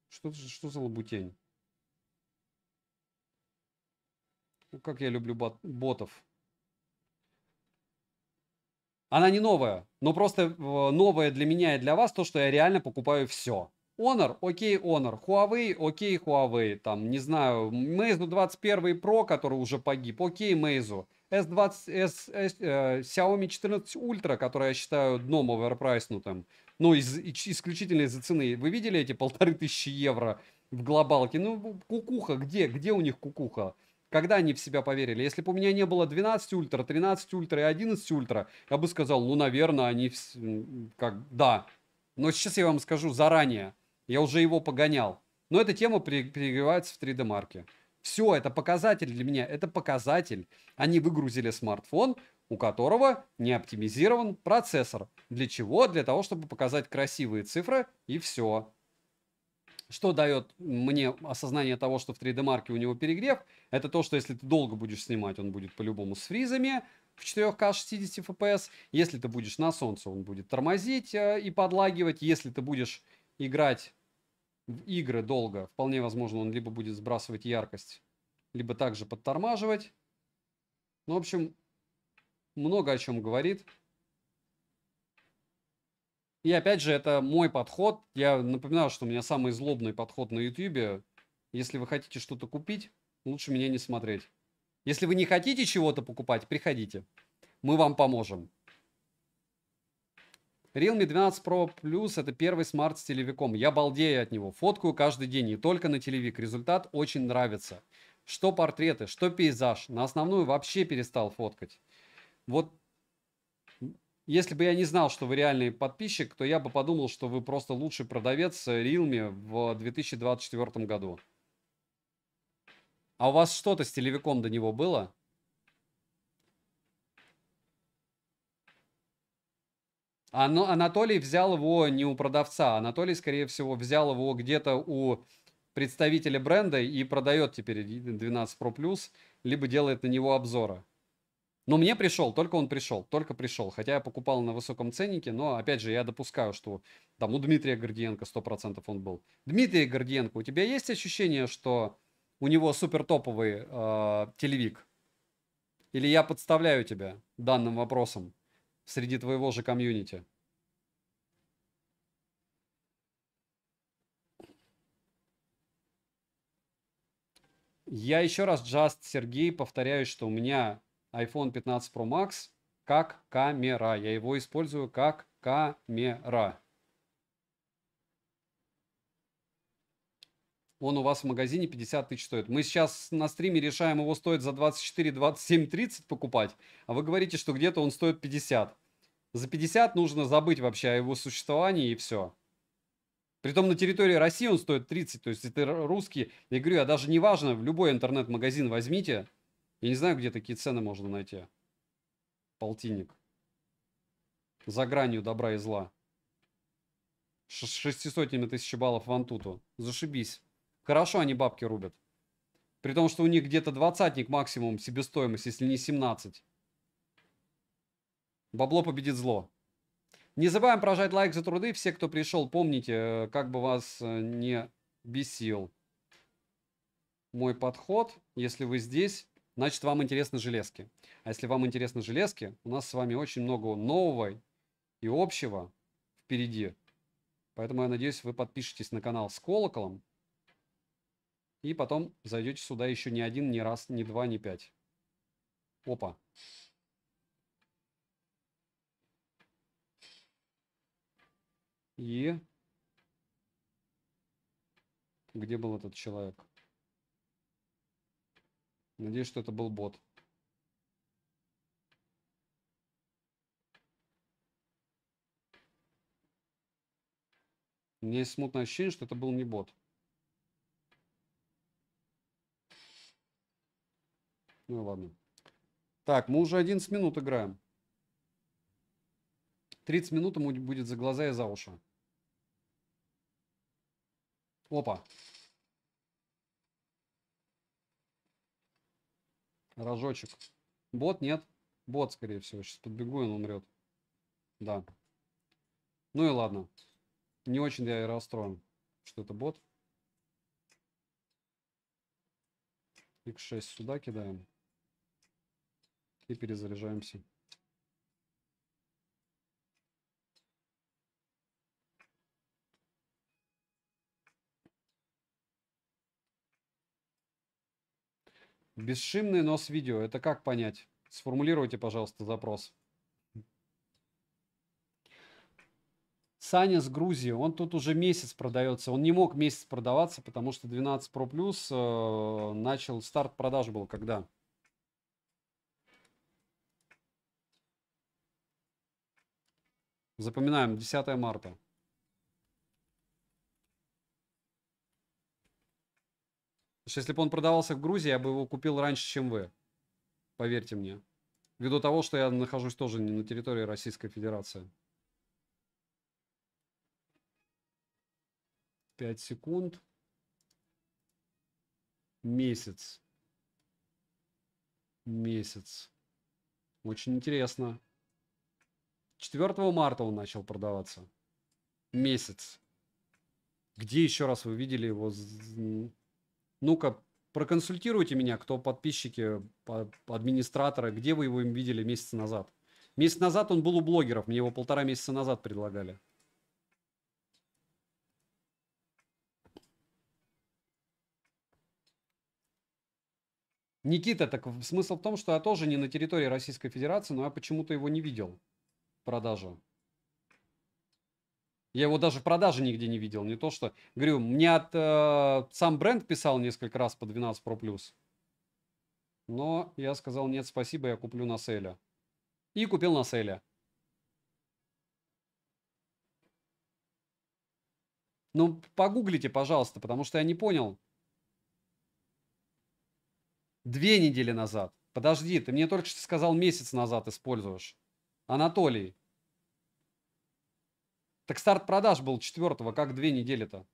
Что, что за лабутень? Ну, как я люблю ботов. Она не новая, но просто э, новое для меня и для вас то, что я реально покупаю все. Honor, окей, okay, Honor. Huawei, окей, okay, Huawei. Там, не знаю, Meizu 21 Pro, который уже погиб, окей, okay, Meizu. S20, S, S, э, Xiaomi 14 Ultra, который я считаю дном оверпрайснутым. Ну, из, исключительно из-за цены. Вы видели эти полторы тысячи евро в глобалке? Ну, кукуха, где? Где у них кукуха? Когда они в себя поверили? Если бы у меня не было 12 ультра, 13 ультра и 11 ультра, я бы сказал, ну, наверное, они как... Да. Но сейчас я вам скажу заранее. Я уже его погонял. Но эта тема перегревается в 3D-марке. Все, это показатель для меня. Это показатель. Они выгрузили смартфон, у которого не оптимизирован процессор. Для чего? Для того, чтобы показать красивые цифры и все. Что дает мне осознание того, что в 3D-марке у него перегрев? Это то, что если ты долго будешь снимать, он будет по-любому с фризами в 4К 60 FPS. Если ты будешь на солнце, он будет тормозить э, и подлагивать. Если ты будешь играть в игры долго, вполне возможно, он либо будет сбрасывать яркость, либо также подтормаживать. Ну, в общем, много о чем говорит. И опять же, это мой подход. Я напоминаю, что у меня самый злобный подход на YouTube. Если вы хотите что-то купить, лучше меня не смотреть. Если вы не хотите чего-то покупать, приходите. Мы вам поможем. Realme 12 Pro Plus это первый смарт с телевиком. Я балдею от него. Фоткаю каждый день, не только на телевик. Результат очень нравится. Что портреты, что пейзаж. На основную вообще перестал фоткать. Вот если бы я не знал, что вы реальный подписчик, то я бы подумал, что вы просто лучший продавец Realme в 2024 году. А у вас что-то с телевиком до него было? А, ну, Анатолий взял его не у продавца. Анатолий, скорее всего, взял его где-то у представителя бренда и продает теперь 12 Pro Plus, либо делает на него обзоры. Но мне пришел, только он пришел, только пришел. Хотя я покупал на высоком ценнике, но, опять же, я допускаю, что там у Дмитрия Гордиенко 100% он был. Дмитрий Гордиенко, у тебя есть ощущение, что у него супер топовый э, телевик? Или я подставляю тебя данным вопросом среди твоего же комьюнити? Я еще раз, Джаст Сергей, повторяю, что у меня iPhone 15 Pro Max как камера. Я его использую как камера. Он у вас в магазине 50 тысяч стоит. Мы сейчас на стриме решаем, его стоит за 24, 27, 30 покупать. А вы говорите, что где-то он стоит 50. За 50 нужно забыть вообще о его существовании и все. Притом на территории России он стоит 30. То есть это русский. Я говорю, а даже не важно, в любой интернет-магазин возьмите. Я не знаю, где такие цены можно найти. Полтинник. За гранью добра и зла. Ш шестисотнями тысячи баллов в Антуту. Зашибись. Хорошо они бабки рубят. При том, что у них где-то двадцатник максимум себестоимость, если не 17. Бабло победит зло. Не забываем прожать лайк за труды. Все, кто пришел, помните, э, как бы вас э, не бесил мой подход. Если вы здесь, значит вам интересны железки. А если вам интересны железки, у нас с вами очень много нового и общего впереди. Поэтому я надеюсь, вы подпишетесь на канал с колоколом. И потом зайдете сюда еще не один, не раз, не два, не пять. Опа. И где был этот человек? Надеюсь, что это был бот. У меня есть смутное ощущение, что это был не бот. Ну ладно. Так, мы уже 11 минут играем. 30 минут ему будет за глаза и за уши. Опа. Рожочек. Бот нет. Бот, скорее всего. Сейчас подбегу, и он умрет. Да. Ну и ладно. Не очень я и расстроен, что это бот. X6 сюда кидаем. И перезаряжаемся. Бесшимный нос видео. Это как понять? Сформулируйте, пожалуйста, запрос. Саня с Грузии, он тут уже месяц продается. Он не мог месяц продаваться, потому что 12 Pro Plus э, начал старт продаж был когда? Запоминаем, 10 марта. Потому если бы он продавался в Грузии, я бы его купил раньше, чем вы. Поверьте мне. Ввиду того, что я нахожусь тоже не на территории Российской Федерации. Пять секунд. Месяц. Месяц. Очень интересно. 4 марта он начал продаваться. Месяц. Где еще раз вы видели его ну-ка, проконсультируйте меня, кто подписчики, администраторы, где вы его им видели месяц назад. Месяц назад он был у блогеров, мне его полтора месяца назад предлагали. Никита, так смысл в том, что я тоже не на территории Российской Федерации, но я почему-то его не видел. в Продажу. Я его даже в продаже нигде не видел. Не то, что... Говорю, мне от, э, сам бренд писал несколько раз по 12 Pro+. Plus. Но я сказал, нет, спасибо, я куплю на селе. И купил на селе. Ну, погуглите, пожалуйста, потому что я не понял. Две недели назад. Подожди, ты мне только что сказал месяц назад используешь. Анатолий, так старт продаж был 4 как две недели-то?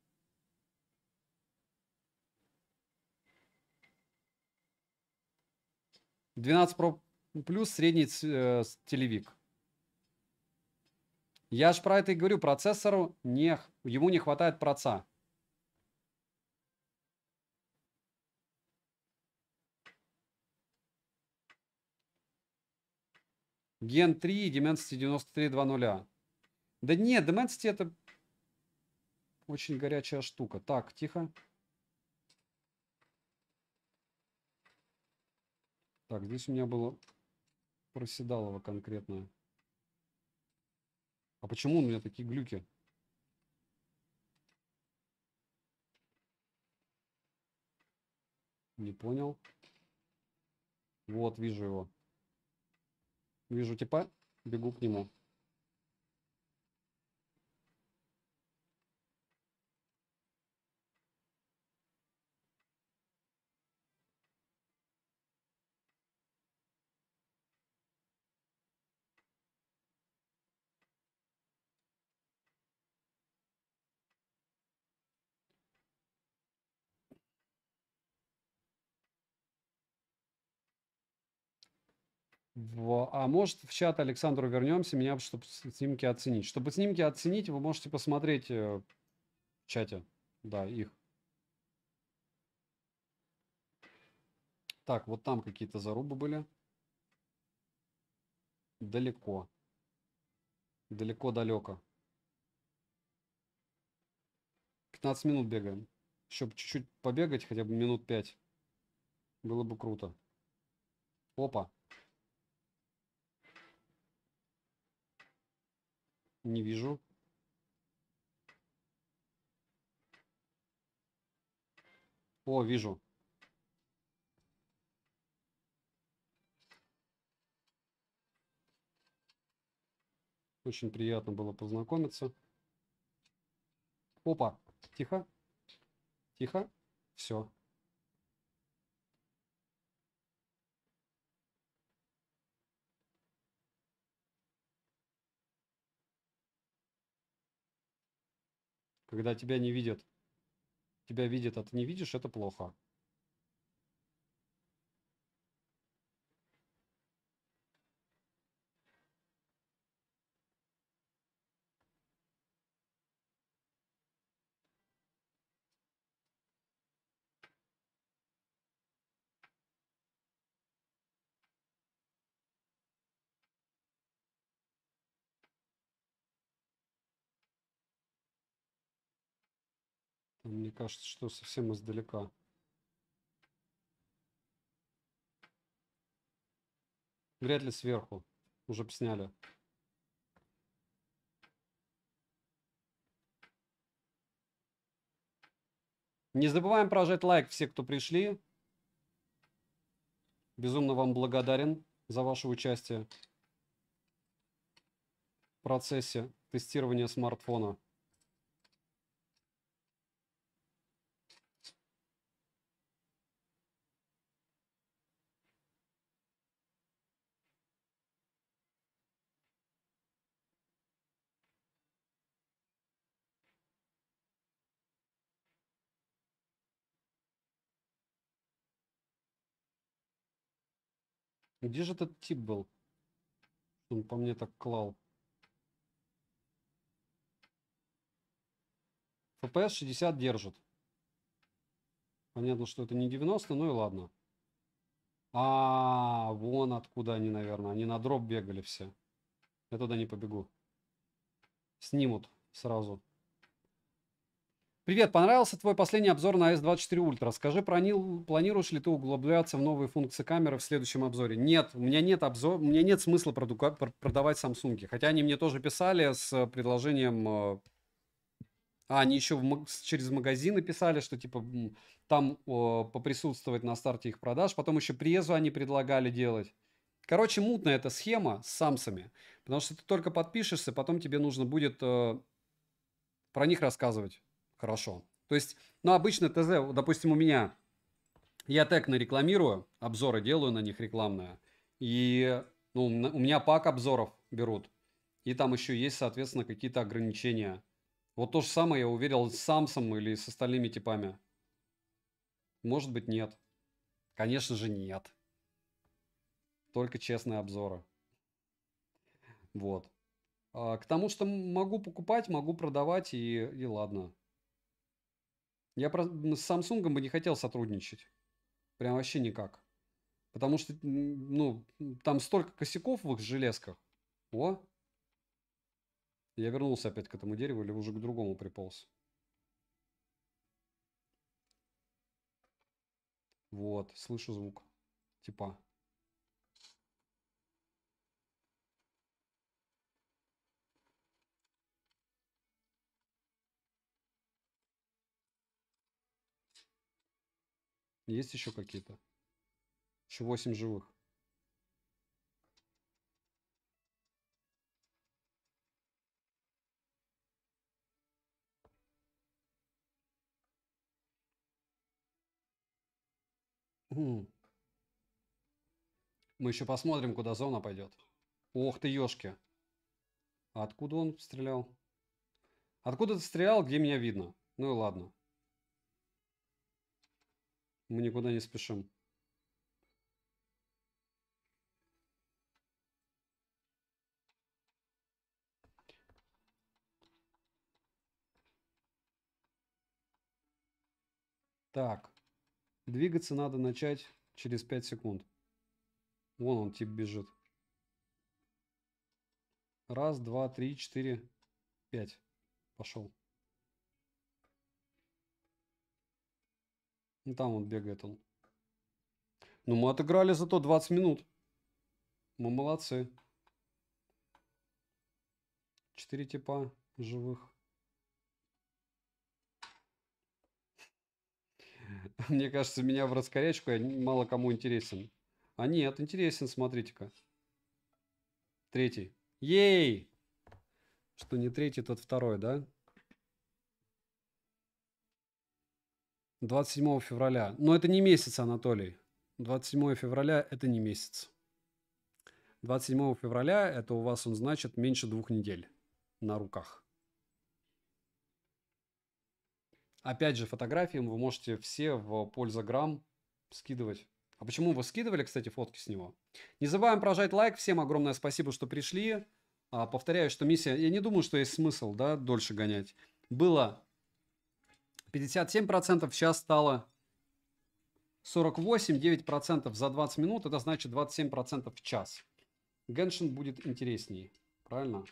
Двенадцать про плюс средний э, телевик. Я ж про это и говорю, процессору не, ему не хватает проца. Ген 3 и Dimensity 9320. Да нет, Dimensity это очень горячая штука. Так, тихо. Так, здесь у меня было проседалово конкретно. А почему у меня такие глюки? Не понял. Вот, вижу его. Вижу типа, бегу к нему. В, а может, в чат Александру вернемся, меня, чтобы снимки оценить. Чтобы снимки оценить, вы можете посмотреть э, в чате. Да, их. Так, вот там какие-то зарубы были. Далеко. Далеко-далеко. 15 минут бегаем. Еще чуть-чуть побегать, хотя бы минут 5. Было бы круто. Опа. Не вижу. О, вижу. Очень приятно было познакомиться. Опа, тихо, тихо, все. когда тебя не видят. Тебя видят, а ты не видишь, это плохо. мне кажется, что совсем издалека. Вряд ли сверху. Уже сняли. Не забываем прожать лайк все, кто пришли. Безумно вам благодарен за ваше участие в процессе тестирования смартфона. Где же этот тип был? Он по мне так клал. FPS 60 держит. Понятно, что это не 90, ну и ладно. А, -а, а, вон откуда они, наверное. Они на дроп бегали все. Я туда не побегу. Снимут сразу. Привет, понравился твой последний обзор на S24 Ultra. Скажи, пронил, планируешь ли ты углубляться в новые функции камеры в следующем обзоре? Нет, у меня нет обзор, у меня нет смысла продука, продавать Samsung. Хотя они мне тоже писали с предложением... Э, а, они еще в, через магазины писали, что типа там о, поприсутствовать на старте их продаж. Потом еще презу они предлагали делать. Короче, мутная эта схема с самсами. Потому что ты только подпишешься, потом тебе нужно будет э, про них рассказывать хорошо. То есть, ну, обычно ТЗ, допустим, у меня, я текно рекламирую, обзоры делаю на них рекламные, и ну, у меня пак обзоров берут, и там еще есть, соответственно, какие-то ограничения. Вот то же самое я уверил с Самсом или с остальными типами. Может быть, нет. Конечно же, нет. Только честные обзоры. Вот. А, к тому, что могу покупать, могу продавать, и, и ладно. Я про... с Samsung бы не хотел сотрудничать. Прям вообще никак. Потому что, ну, там столько косяков в их железках. О! Я вернулся опять к этому дереву или уже к другому приполз. Вот, слышу звук. Типа. Есть еще какие-то? Еще 8 живых. Хм. Мы еще посмотрим, куда зона пойдет. Ох ты, ешки. А откуда он стрелял? Откуда ты стрелял, где меня видно? Ну и ладно. Мы никуда не спешим. Так. Двигаться надо начать через 5 секунд. Вон он тип бежит. Раз, два, три, четыре, пять. Пошел. И ну, там вот бегает он. Ну, мы отыграли зато 20 минут. Мы молодцы. Четыре типа живых. Мне кажется, меня в раскорячку я мало кому интересен. А нет, интересен, смотрите-ка. Третий. Ей! Что не третий, тот второй, да? 27 февраля. Но это не месяц, Анатолий. 27 февраля – это не месяц. 27 февраля – это у вас он значит меньше двух недель на руках. Опять же, фотографиям вы можете все в пользограмм скидывать. А почему вы скидывали, кстати, фотки с него? Не забываем прожать лайк. Всем огромное спасибо, что пришли. А, повторяю, что миссия... Я не думаю, что есть смысл да, дольше гонять. Было 57%, сейчас стало 48, 9% за 20 минут, это значит 27% в час. Геншин будет интереснее, правильно?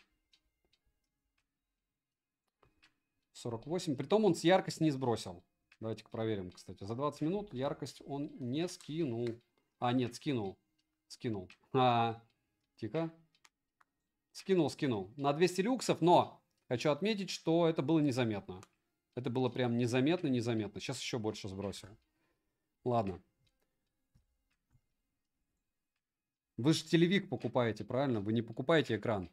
48, притом он с яркость не сбросил. Давайте-ка проверим, кстати. За 20 минут яркость он не скинул. А, нет, скинул. Скинул. А, тихо. Скинул, скинул. На 200 люксов, но хочу отметить, что это было незаметно. Это было прям незаметно-незаметно. Сейчас еще больше сбросил. Ладно. Вы же телевик покупаете, правильно? Вы не покупаете экран.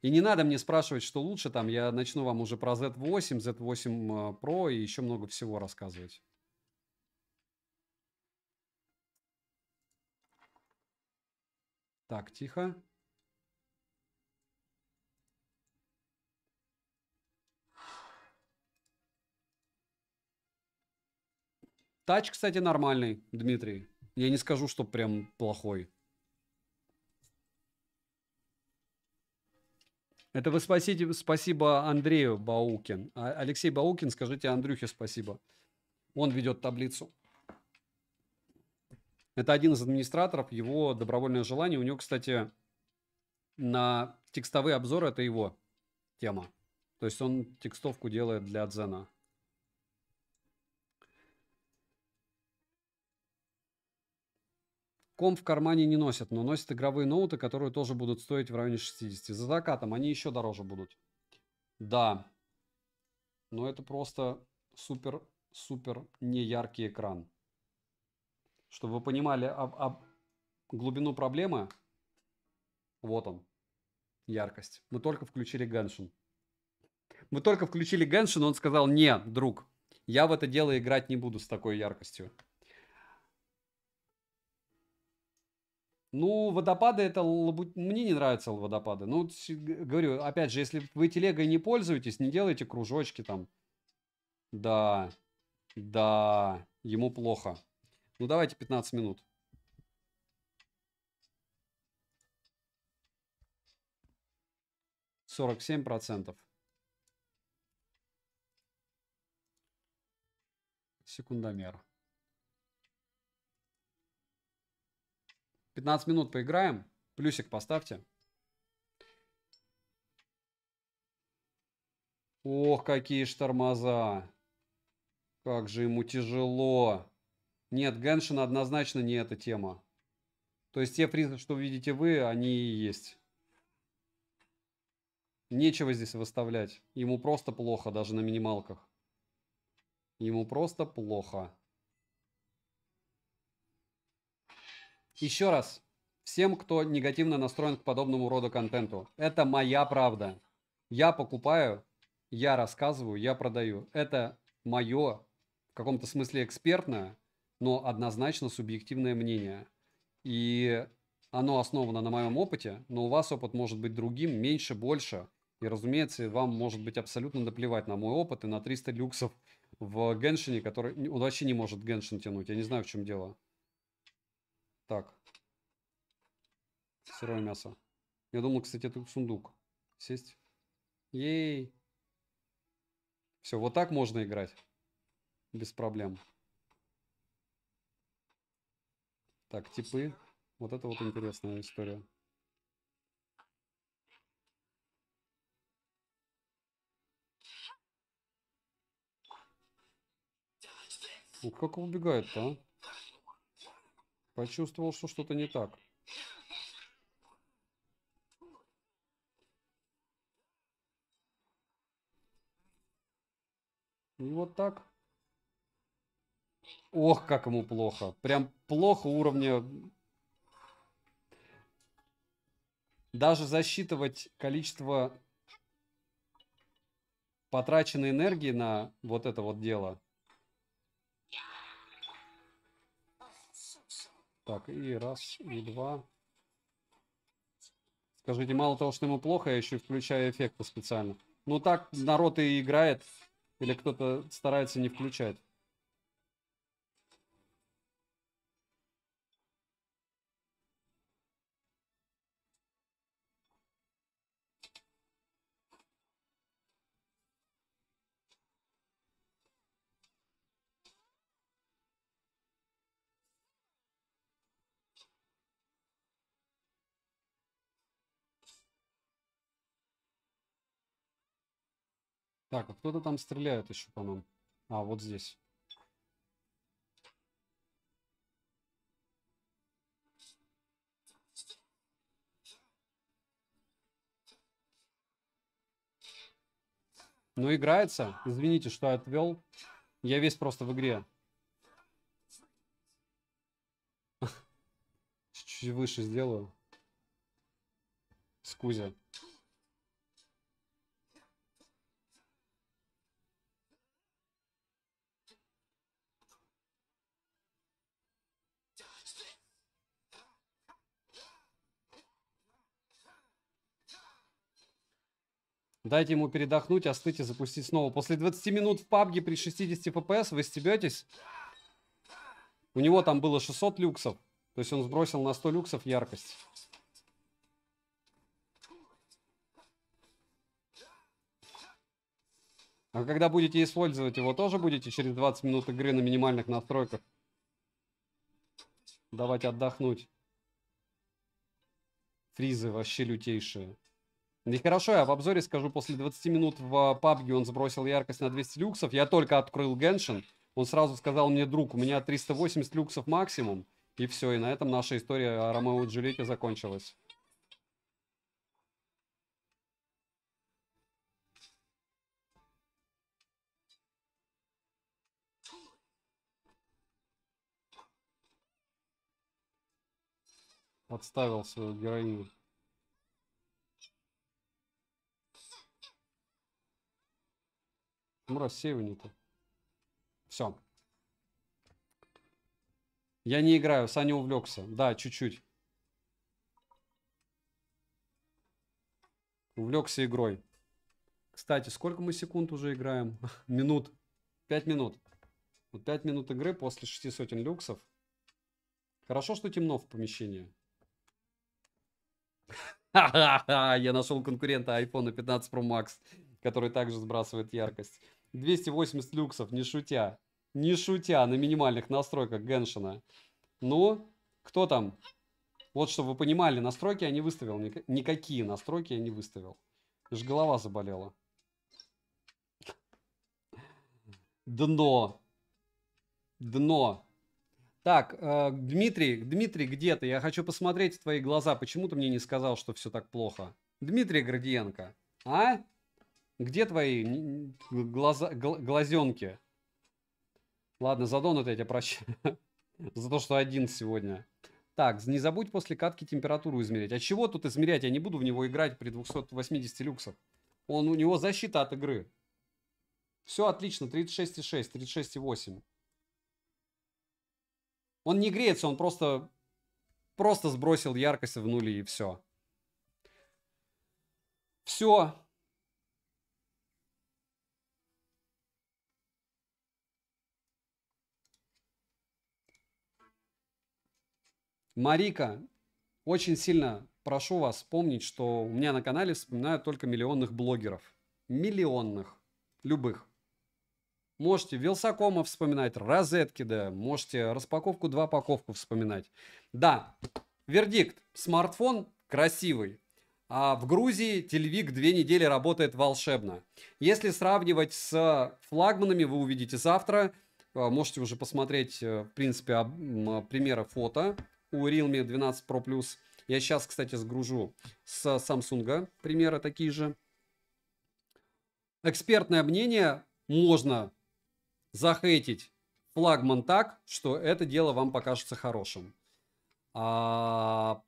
И не надо мне спрашивать, что лучше там. Я начну вам уже про Z8, Z8 Pro и еще много всего рассказывать. Так, тихо. Тач, кстати, нормальный, Дмитрий. Я не скажу, что прям плохой. Это вы спасите, спасибо Андрею Баукин. А Алексей Баукин, скажите Андрюхе спасибо. Он ведет таблицу. Это один из администраторов, его добровольное желание. У него, кстати, на текстовые обзоры это его тема. То есть он текстовку делает для Дзена. Ком в кармане не носят, но носят игровые ноуты, которые тоже будут стоить в районе 60. За закатом они еще дороже будут. Да. Но это просто супер-супер неяркий экран. Чтобы вы понимали об, об глубину проблемы, вот он, яркость. Мы только включили Геншин. Мы только включили Геншин, он сказал, не, друг, я в это дело играть не буду с такой яркостью. Ну, водопады это мне не нравятся водопады. Ну, говорю, опять же, если вы телегой не пользуетесь, не делайте кружочки там. Да, да, ему плохо. Ну, давайте 15 минут. Сорок семь процентов. Секундомер. 15 минут поиграем. Плюсик поставьте. Ох, какие ж тормоза. Как же ему тяжело. Нет, Геншин однозначно не эта тема. То есть те призы, что видите вы, они и есть. Нечего здесь выставлять. Ему просто плохо, даже на минималках. Ему просто плохо. Еще раз, всем, кто негативно настроен к подобному роду контенту, это моя правда. Я покупаю, я рассказываю, я продаю. Это мое, в каком-то смысле экспертное, но однозначно субъективное мнение. И оно основано на моем опыте, но у вас опыт может быть другим, меньше, больше. И, разумеется, вам может быть абсолютно наплевать на мой опыт и на 300 люксов в Геншине, который он вообще не может Геншин тянуть. Я не знаю, в чем дело. Так. Сырое мясо. Я думал, кстати, это сундук. Сесть. Ей. Все, вот так можно играть. Без проблем. Так, типы. Вот это вот интересная история. Ну, как убегает-то, а? Почувствовал, что что-то не так. И вот так. Ох, как ему плохо. Прям плохо уровня... Даже засчитывать количество потраченной энергии на вот это вот дело – Так, и раз, и два. Скажите, мало того, что ему плохо, я еще включаю эффекты специально. Ну так народ и играет, или кто-то старается не включать. Так, а кто-то там стреляет еще, по-моему. А, вот здесь. Ну, играется. Извините, что отвел. Я весь просто в игре. Чуть-чуть выше сделаю. Скузя. Дайте ему передохнуть, остыть и запустить снова. После 20 минут в пабге при 60 FPS вы стебетесь? У него там было 600 люксов. То есть он сбросил на 100 люксов яркость. А когда будете использовать его, тоже будете через 20 минут игры на минимальных настройках давать отдохнуть. Фризы вообще лютейшие. Нехорошо, я в обзоре скажу, после 20 минут в PUBG а, он сбросил яркость на 200 люксов. Я только открыл Геншин, он сразу сказал мне, друг, у меня 380 люксов максимум. И все, и на этом наша история о Ромео и Джульетте закончилась. Подставил свою героиню. Ну, рассеивание-то. Все. Я не играю, Саня увлекся. Да, чуть-чуть. Увлекся игрой. Кстати, сколько мы секунд уже играем? минут. Пять минут. Вот пять минут игры после шести сотен люксов. Хорошо, что темно в помещении. Я нашел конкурента iPhone 15 Pro Max, который также сбрасывает яркость. 280 люксов, не шутя. Не шутя, на минимальных настройках Геншина. Ну, кто там? Вот, чтобы вы понимали, настройки я не выставил. Никакие настройки я не выставил. Аж голова заболела. Дно. Дно. Так, э, Дмитрий, Дмитрий, где ты? Я хочу посмотреть в твои глаза. Почему ты мне не сказал, что все так плохо? Дмитрий Гордиенко, а? Где твои глаза, глазенки? Ладно, за донат я тебя прощаю. за то, что один сегодня. Так, не забудь после катки температуру измерять. А чего тут измерять? Я не буду в него играть при 280 люксах. Он, у него защита от игры. Все отлично, 36,6, 36,8. Он не греется, он просто, просто сбросил яркость в нули и все. Все, Марика, очень сильно прошу вас помнить, что у меня на канале вспоминают только миллионных блогеров. Миллионных. Любых. Можете Вилсакома вспоминать, розетки, да, можете распаковку два паковку вспоминать. Да, вердикт. Смартфон красивый. А в Грузии телевик две недели работает волшебно. Если сравнивать с флагманами, вы увидите завтра. Э, можете уже посмотреть, э, в принципе, примеры фото у Realme 12 Pro Plus. Я сейчас, кстати, сгружу с Samsung примеры такие же. Экспертное мнение можно захейтить флагман так, что это дело вам покажется хорошим. А...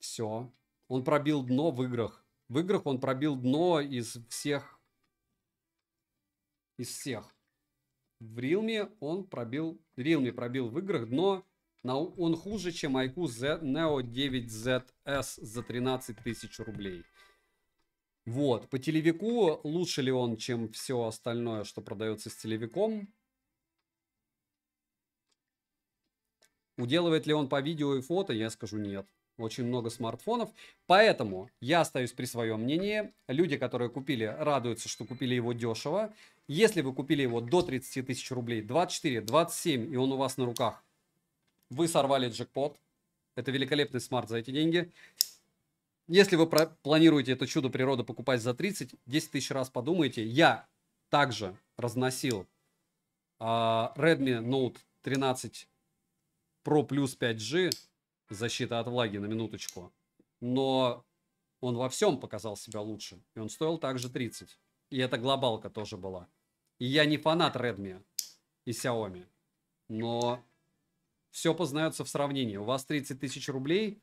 Все. Он пробил дно в играх. В играх он пробил дно из всех. Из всех. В Рилме он пробил... Рилме пробил в играх дно он хуже, чем IQ Z, Neo 9ZS за 13 тысяч рублей. Вот, по телевику лучше ли он, чем все остальное, что продается с телевиком? Уделывает ли он по видео и фото? Я скажу нет. Очень много смартфонов. Поэтому я остаюсь при своем мнении. Люди, которые купили, радуются, что купили его дешево. Если вы купили его до 30 тысяч рублей, 24, 27, и он у вас на руках, вы сорвали джекпот. Это великолепный смарт за эти деньги. Если вы планируете это чудо природы покупать за 30, 10 тысяч раз подумайте. Я также разносил э, Redmi Note 13 Pro Plus 5G, защита от влаги на минуточку, но он во всем показал себя лучше, и он стоил также 30. И это глобалка тоже была. И я не фанат Redmi и Xiaomi, но все познается в сравнении. У вас 30 тысяч рублей,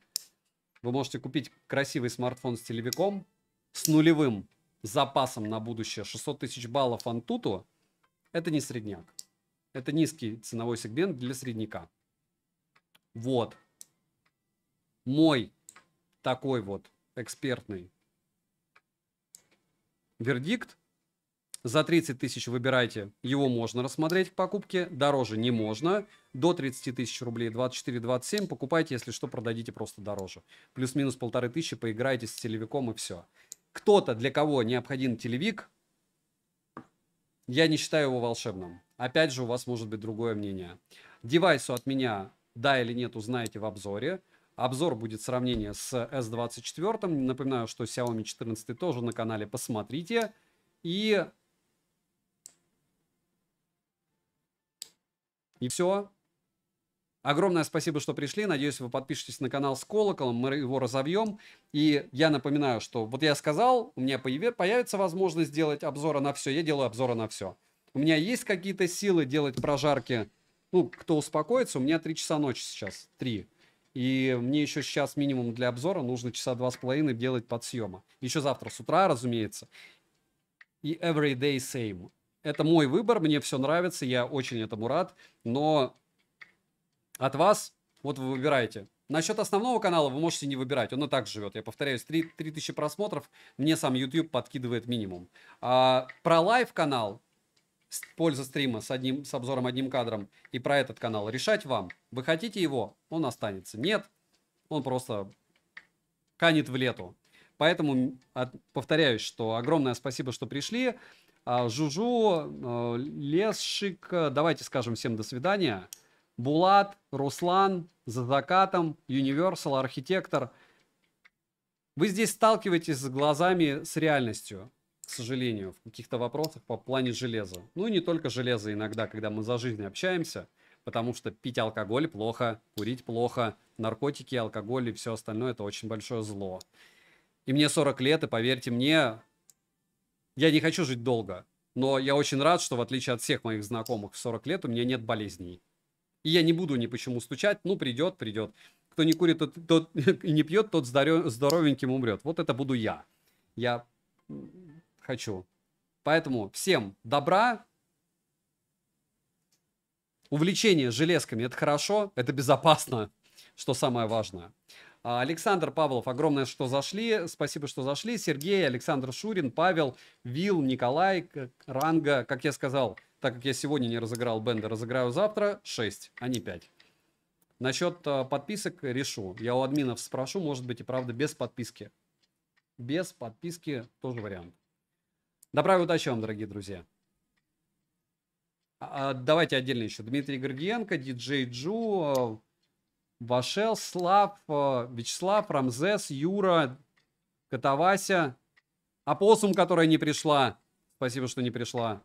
вы можете купить красивый смартфон с телевиком, с нулевым запасом на будущее 600 тысяч баллов Антуту, это не средняк. Это низкий ценовой сегмент для средняка. Вот. Мой такой вот экспертный вердикт за 30 тысяч выбирайте, его можно рассмотреть к покупке, дороже не можно. До 30 тысяч рублей 24-27 покупайте, если что, продадите просто дороже. Плюс-минус полторы тысячи, поиграйте с телевиком и все. Кто-то, для кого необходим телевик, я не считаю его волшебным. Опять же, у вас может быть другое мнение. Девайсу от меня да или нет узнаете в обзоре. Обзор будет сравнение с S24. Напоминаю, что Xiaomi 14 тоже на канале. Посмотрите. И И все. Огромное спасибо, что пришли. Надеюсь, вы подпишетесь на канал с колоколом, мы его разовьем. И я напоминаю, что вот я сказал, у меня появится возможность сделать обзоры на все. Я делаю обзоры на все. У меня есть какие-то силы делать прожарки. Ну, кто успокоится, у меня 3 часа ночи сейчас. 3. И мне еще сейчас минимум для обзора нужно часа два с половиной делать подсъема. Еще завтра с утра, разумеется. И every day same это мой выбор, мне все нравится, я очень этому рад, но от вас вот вы выбираете. Насчет основного канала вы можете не выбирать, он и так живет. Я повторяюсь, 3, 3000 просмотров, мне сам YouTube подкидывает минимум. А, про лайв-канал, польза стрима с, одним, с обзором одним кадром и про этот канал, решать вам. Вы хотите его, он останется. Нет, он просто канет в лету. Поэтому от, повторяюсь, что огромное спасибо, что пришли. А, Жужу, э, Лесшик, э, давайте скажем всем до свидания. Булат, Руслан, За закатом, Universal, Архитектор. Вы здесь сталкиваетесь с глазами с реальностью, к сожалению, в каких-то вопросах по плане железа. Ну и не только железо иногда, когда мы за жизнь общаемся, потому что пить алкоголь плохо, курить плохо, наркотики, алкоголь и все остальное это очень большое зло. И мне 40 лет, и поверьте мне, я не хочу жить долго, но я очень рад, что в отличие от всех моих знакомых в 40 лет у меня нет болезней. И я не буду ни почему стучать, ну придет, придет. Кто не курит тот, тот, и не пьет, тот здоровеньким умрет. Вот это буду я. Я хочу. Поэтому всем добра. Увлечение железками это хорошо, это безопасно, что самое важное. А, Александр Павлов, огромное, что зашли. Спасибо, что зашли. Сергей, Александр Шурин, Павел, Вил, Николай, Ранга, как я сказал, так как я сегодня не разыграл Бенда, разыграю завтра 6, а не 5. Насчет а, подписок решу. Я у админов спрошу, может быть и правда без подписки. Без подписки тоже вариант. Добра и удачи вам, дорогие друзья. А, а давайте отдельно еще. Дмитрий Горгиенко, диджей Джу, Вашел, Слав, э, Вячеслав, Рамзес, Юра, Катавася. Апоссум, которая не пришла. Спасибо, что не пришла.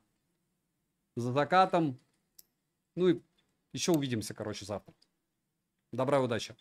За закатом. Ну и еще увидимся, короче, завтра. Добра и удачи.